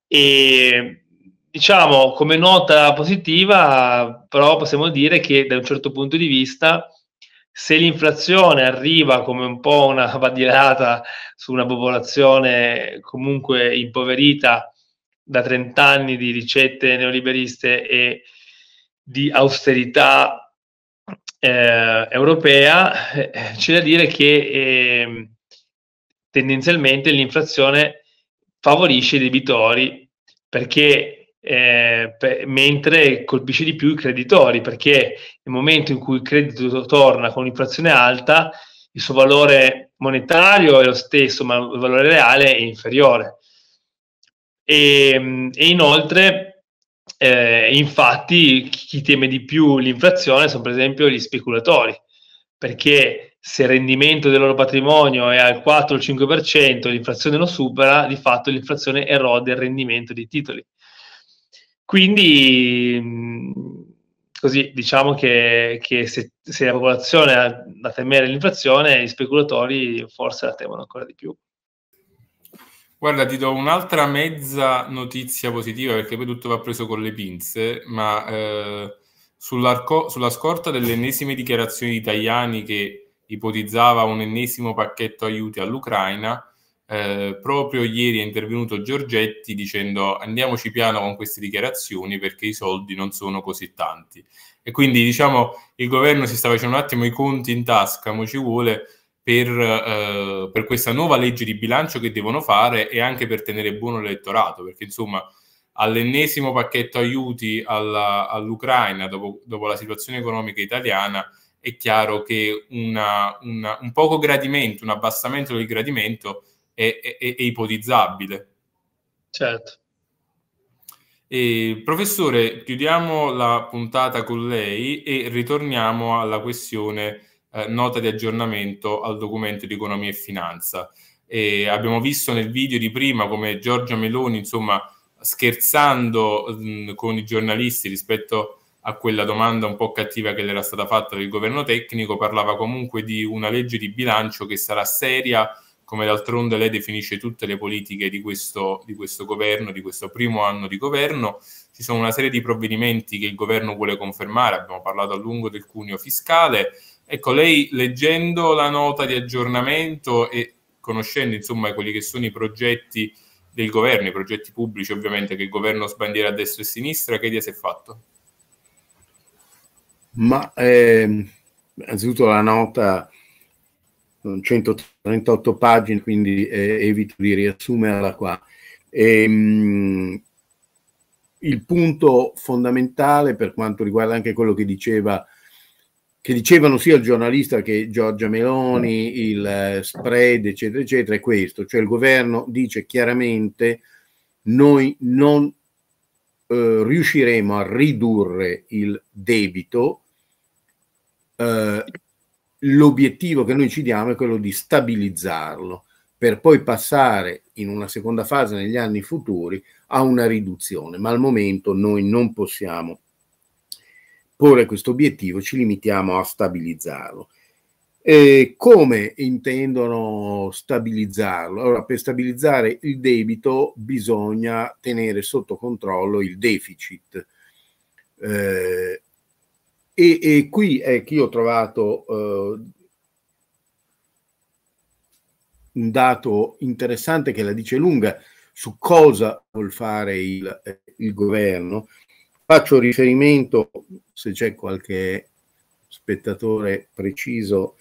[SPEAKER 3] E diciamo, come nota positiva, però possiamo dire che da un certo punto di vista, se l'inflazione arriva come un po' una vadirata su una popolazione comunque impoverita da 30 anni di ricette neoliberiste e di austerità eh, europea, eh, c'è da dire che ehm, tendenzialmente l'inflazione favorisce i debitori perché eh, pe- mentre colpisce di più i creditori, perché nel momento in cui il credito torna con un'inflazione alta, il suo valore monetario è lo stesso, ma il valore reale è inferiore. E, mm, e inoltre, eh, infatti, chi teme di più l'inflazione sono per esempio gli speculatori, perché se il rendimento del loro patrimonio è al 4-5%, l'inflazione lo supera, di fatto l'inflazione erode il rendimento dei titoli. Quindi, mm, così diciamo che, che se, se, la popolazione ha da
[SPEAKER 1] temere l'inflazione, gli speculatori forse la temono ancora di più. Guarda, ti do un'altra mezza notizia positiva perché poi tutto va preso con le pinze, ma eh, sulla scorta delle ennesime dichiarazioni di Tajani che ipotizzava un ennesimo pacchetto aiuti all'Ucraina, eh, proprio ieri è intervenuto Giorgetti dicendo andiamoci piano con queste dichiarazioni perché i soldi non sono così tanti. E quindi diciamo il governo si sta facendo un attimo i conti in tasca, ma ci vuole per, eh, per, questa nuova legge di bilancio che devono fare e anche per tenere buono l'elettorato, perché insomma all'ennesimo pacchetto aiuti alla, all'Ucraina dopo, dopo, la situazione economica italiana è chiaro che una, una, un poco gradimento, un abbassamento del gradimento è, è, è ipotizzabile. Certo. E, professore, chiudiamo la puntata con lei e ritorniamo alla questione eh, nota di aggiornamento al documento di economia e finanza. E abbiamo visto nel video di prima come Giorgia Meloni, insomma, scherzando mh, con i giornalisti rispetto a quella domanda un po' cattiva che le era stata fatta del governo tecnico, parlava comunque di una legge di bilancio che sarà seria, come d'altronde lei definisce tutte le politiche di questo, di questo governo, di questo primo anno di governo. Ci sono una serie di provvedimenti che il governo vuole confermare, abbiamo parlato a lungo del cuneo fiscale, Ecco, lei leggendo la nota di aggiornamento e conoscendo insomma quelli che sono i progetti del governo, i progetti pubblici ovviamente che il governo sbandiera a destra e a sinistra, che idea si è fatto?
[SPEAKER 4] Ma eh, innanzitutto la nota 138 mm, pagine, quindi eh, evito di riassumerla qua. E, ehm, mh, il punto fondamentale per quanto riguarda anche quello che diceva che dicevano sia il giornalista che Giorgia Meloni, il eh, spread, eccetera, eccetera, è questo, cioè il governo dice chiaramente noi non eh, riusciremo a ridurre il debito, eh, l'obiettivo che noi ci diamo è quello di stabilizzarlo per poi passare in una seconda fase negli anni futuri a una riduzione, ma al momento noi non possiamo porre questo obiettivo ci limitiamo a stabilizzarlo. E eh, come intendono stabilizzarlo? Allora, per stabilizzare il debito bisogna tenere sotto controllo il deficit. Eh, e, e, qui è che io ho trovato eh, un dato interessante che la dice lunga su cosa vuol fare il, eh, il governo Faccio riferimento, se c'è qualche spettatore preciso,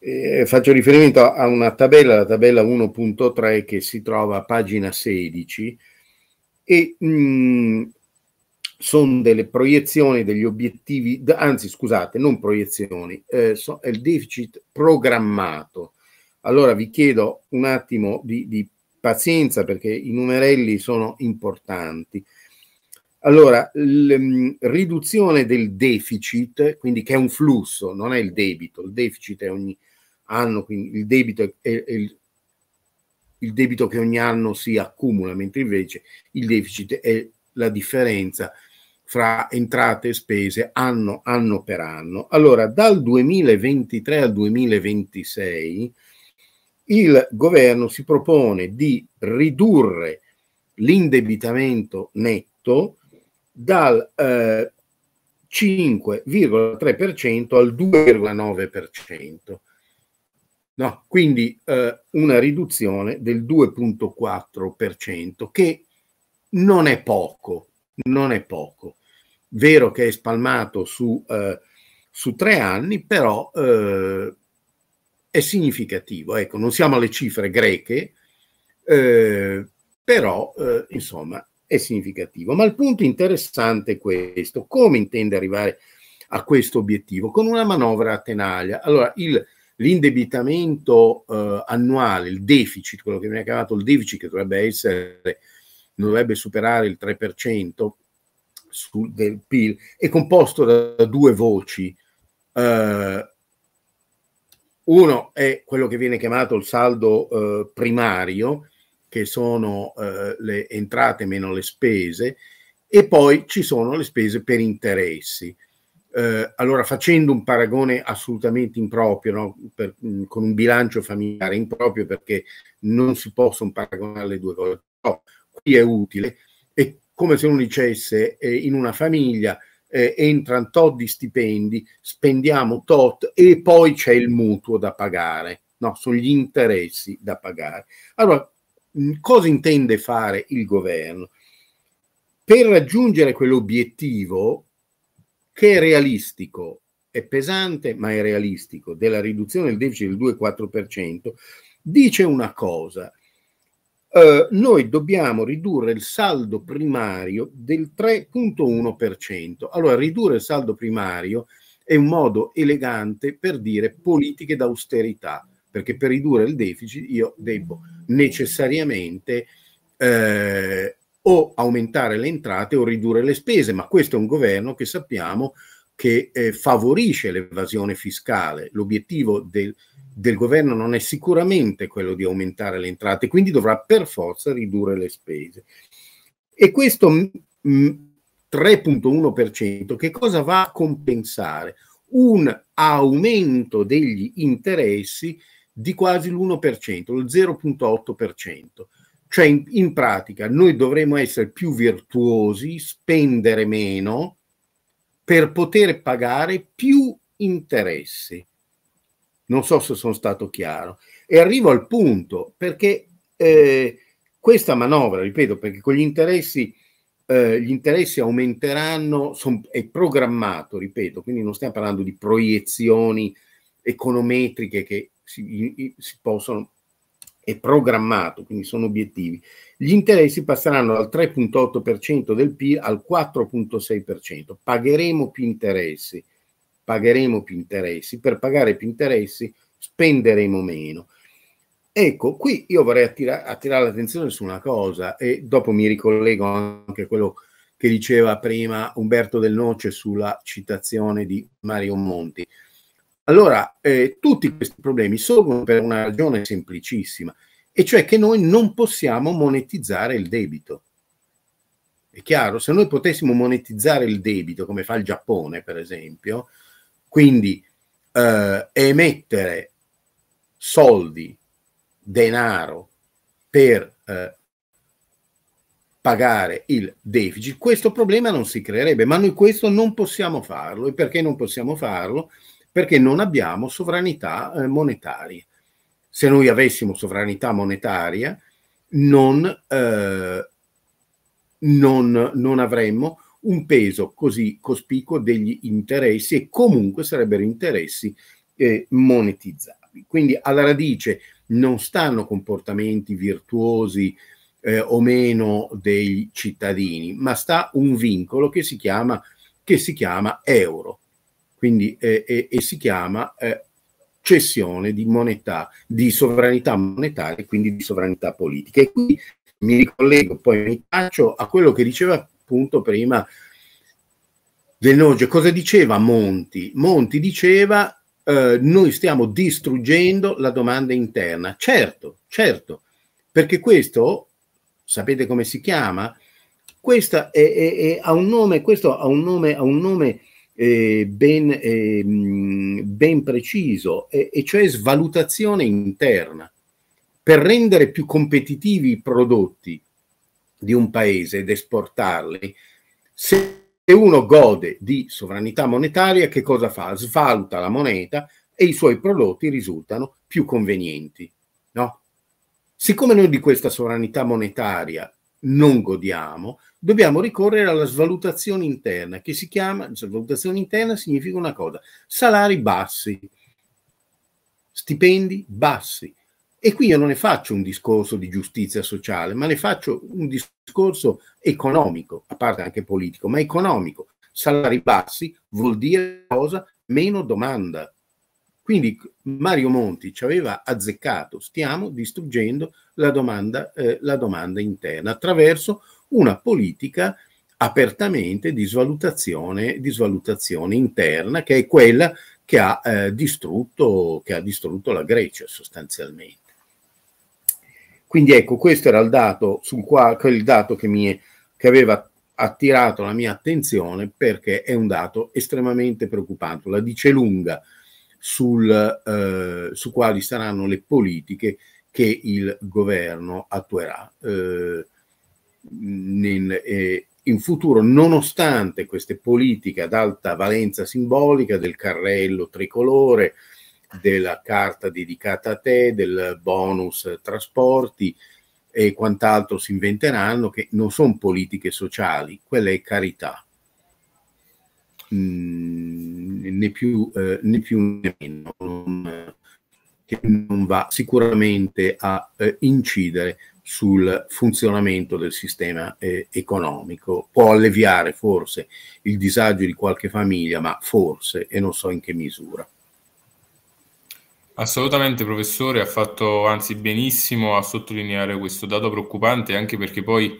[SPEAKER 4] eh, faccio riferimento a una tabella, la tabella 1.3 che si trova a pagina 16 e mm, sono delle proiezioni degli obiettivi, anzi scusate, non proiezioni, eh, so, è il deficit programmato. Allora vi chiedo un attimo di, di pazienza perché i numerelli sono importanti. Allora, la mm, riduzione del deficit, quindi che è un flusso, non è il debito, il deficit è ogni anno, quindi il debito è, è il, il debito che ogni anno si accumula, mentre invece il deficit è la differenza fra entrate e spese anno, anno per anno. Allora, dal 2023 al 2026 il governo si propone di ridurre l'indebitamento netto dal eh, 5,3% al 2,9%. No, quindi eh, una riduzione del 2,4%, che non è poco, non è poco. Vero che è spalmato su, eh, su tre anni, però eh, è significativo. Ecco, non siamo alle cifre greche, eh, però eh, insomma è significativo. Ma il punto interessante è questo, come intende arrivare a questo obiettivo? Con una manovra a tenaglia. Allora, il, l'indebitamento eh, annuale, il deficit, quello che viene chiamato il deficit, che dovrebbe essere, non dovrebbe superare il 3% su, del PIL, è composto da, da due voci. Eh, uno è quello che viene chiamato il saldo eh, primario, che sono eh, le entrate meno le spese, e poi ci sono le spese per interessi. Eh, allora, facendo un paragone assolutamente improprio, no? per, mh, mm, con un bilancio familiare improprio, perché non si possono paragonare le due cose, però qui è utile, è come se uno dicesse eh, in una famiglia eh, entrano tot di stipendi, spendiamo tot e poi c'è il mutuo da pagare, no? sono gli interessi da pagare. Allora, cosa intende fare il governo per raggiungere quell'obiettivo che è realistico, è pesante ma è realistico, della riduzione del deficit del 2-4%, dice una cosa. Eh, noi dobbiamo ridurre il saldo primario del 3.1%. Allora, ridurre il saldo primario è un modo elegante per dire politiche d'austerità perché per ridurre il deficit io devo necessariamente eh, o aumentare le entrate o ridurre le spese, ma questo è un governo che sappiamo che eh, favorisce l'evasione fiscale. L'obiettivo del, del governo non è sicuramente quello di aumentare le entrate, quindi dovrà per forza ridurre le spese. E questo 3.1% mm, mm, che cosa va a compensare? Un aumento degli interessi di quasi l'1%, lo 0.8%. Cioè in, in pratica noi dovremmo essere più virtuosi, spendere meno per poter pagare più interessi. Non so se sono stato chiaro. E arrivo al punto, perché eh, questa manovra, ripeto, perché con gli interessi, eh, gli interessi aumenteranno, son, è programmato, ripeto, quindi non stiamo parlando di proiezioni econometriche che si, si possono è programmato, quindi sono obiettivi, gli interessi passeranno dal 3.8% del PIL al 4.6%. Pagheremo più interessi, pagheremo più interessi, per pagare più interessi spenderemo meno. Ecco, qui io vorrei attira- attirare l'attenzione su una cosa e dopo mi ricollego anche a quello che diceva prima Umberto Del Noce sulla citazione di Mario Monti. Allora, eh, tutti questi problemi sorgono per una ragione semplicissima, e cioè che noi non possiamo monetizzare il debito. È chiaro, se noi potessimo monetizzare il debito, come fa il Giappone, per esempio, quindi eh, emettere soldi, denaro per eh, pagare il deficit, questo problema non si creerebbe, ma noi questo non possiamo farlo. E perché non possiamo farlo? perché non abbiamo sovranità eh, monetaria. Se noi avessimo sovranità monetaria, non, eh, non, non avremmo un peso così cospicuo degli interessi e comunque sarebbero interessi eh, monetizzabili. Quindi alla radice non stanno comportamenti virtuosi eh, o meno dei cittadini, ma sta un vincolo che si chiama, che si chiama euro. Quindi, eh, e, e, si chiama eh, cessione di moneta, di sovranità monetaria e quindi di sovranità politica. E qui mi ricollego, poi mi taccio a quello che diceva appunto prima Denoge. Cosa diceva Monti? Monti diceva eh, noi stiamo distruggendo la domanda interna. Certo, certo, perché questo, sapete come si chiama? Questo è, è, è, ha un nome, questo ha un nome, ha un nome eh, ben, eh, ben, preciso, e, e cioè svalutazione interna. Per rendere più competitivi i prodotti di un paese ed esportarli, se uno gode di sovranità monetaria, che cosa fa? Svaluta la moneta e i suoi prodotti risultano più convenienti. No? Siccome noi di questa sovranità monetaria non godiamo, dobbiamo ricorrere alla svalutazione interna, che si chiama, svalutazione interna significa una cosa, salari bassi, stipendi bassi. E qui io non ne faccio un discorso di giustizia sociale, ma ne faccio un discorso economico, a parte anche politico, ma economico. Salari bassi vuol dire cosa? Meno domanda. Quindi Mario Monti ci aveva azzeccato, stiamo distruggendo la domanda, eh, la domanda interna attraverso una politica apertamente di svalutazione, di svalutazione interna, che è quella che ha, eh, distrutto, che ha distrutto la Grecia sostanzialmente. Quindi ecco, questo era il dato, sul qua, quel dato che, mi, che aveva attirato la mia attenzione perché è un dato estremamente preoccupante, la dice lunga sul, eh, su quali saranno le politiche che il governo attuerà. Eh, nel, eh, in futuro, nonostante queste politiche ad alta valenza simbolica del carrello tricolore, della carta dedicata a te, del bonus trasporti e quant'altro si inventeranno, che non sono politiche sociali, quella è carità, mm, né, più, eh, né più né meno, non, che non va sicuramente a eh, incidere sul funzionamento del sistema eh, economico. Può alleviare forse il disagio di qualche famiglia, ma forse e non so in che misura.
[SPEAKER 1] Assolutamente professore, ha fatto anzi benissimo a sottolineare questo dato preoccupante anche perché poi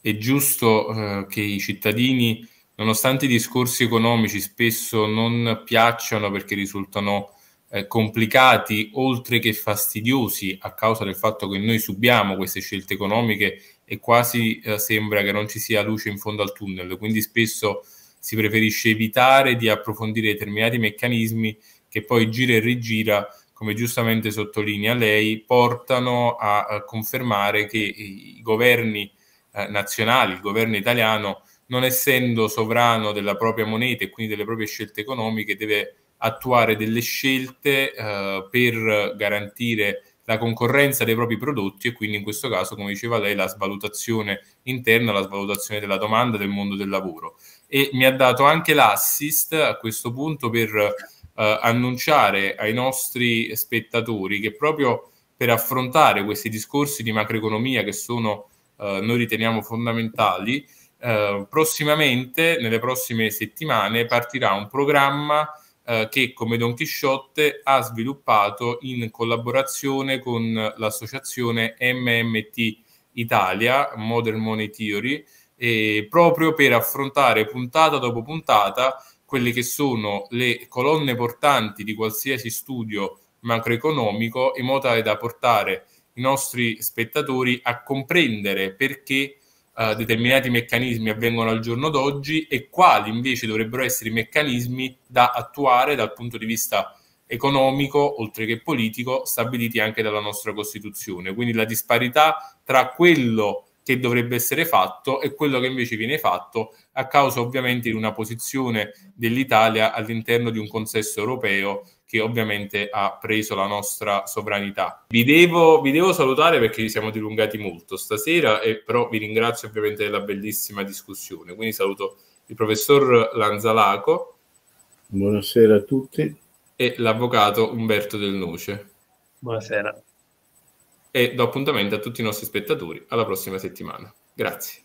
[SPEAKER 1] è giusto eh, che i cittadini, nonostante i discorsi economici spesso non piacciono perché risultano eh, complicati oltre che fastidiosi a causa del fatto che noi subiamo queste scelte economiche e quasi eh, sembra che non ci sia luce in fondo al tunnel, quindi spesso si preferisce evitare di approfondire determinati meccanismi che poi gira e rigira, come giustamente sottolinea lei, portano a, a confermare che i governi eh, nazionali, il governo italiano, non essendo sovrano della propria moneta e quindi delle proprie scelte economiche, deve attuare delle scelte eh, per garantire la concorrenza dei propri prodotti e quindi in questo caso, come diceva lei, la svalutazione interna, la svalutazione della domanda del mondo del lavoro. E mi ha dato anche l'assist a questo punto per eh, annunciare ai nostri spettatori che proprio per affrontare questi discorsi di macroeconomia che sono, eh, noi riteniamo fondamentali, eh, prossimamente, nelle prossime settimane, partirà un programma eh, che come Don Chisciotte ha sviluppato in collaborazione con l'associazione MMT Italia, Modern Money Theory, eh, proprio per affrontare puntata dopo puntata quelle che sono le colonne portanti di qualsiasi studio macroeconomico in modo tale da portare i nostri spettatori a comprendere perché eh, determinati meccanismi avvengono al giorno d'oggi e quali invece dovrebbero essere i meccanismi da attuare dal punto di vista economico, oltre che politico, stabiliti anche dalla nostra Costituzione. Quindi la disparità tra quello che dovrebbe essere fatto e quello che invece viene fatto a causa ovviamente di una posizione dell'Italia all'interno di un consesso europeo che ovviamente ha preso la nostra sovranità. Vi devo, vi devo salutare perché ci siamo dilungati molto stasera, e però vi ringrazio ovviamente della bellissima discussione. Quindi saluto il professor Lanzalaco.
[SPEAKER 4] Buonasera a tutti.
[SPEAKER 1] E l'avvocato Umberto Del Noce. Buonasera. E do appuntamento a tutti i nostri spettatori alla prossima settimana. Grazie.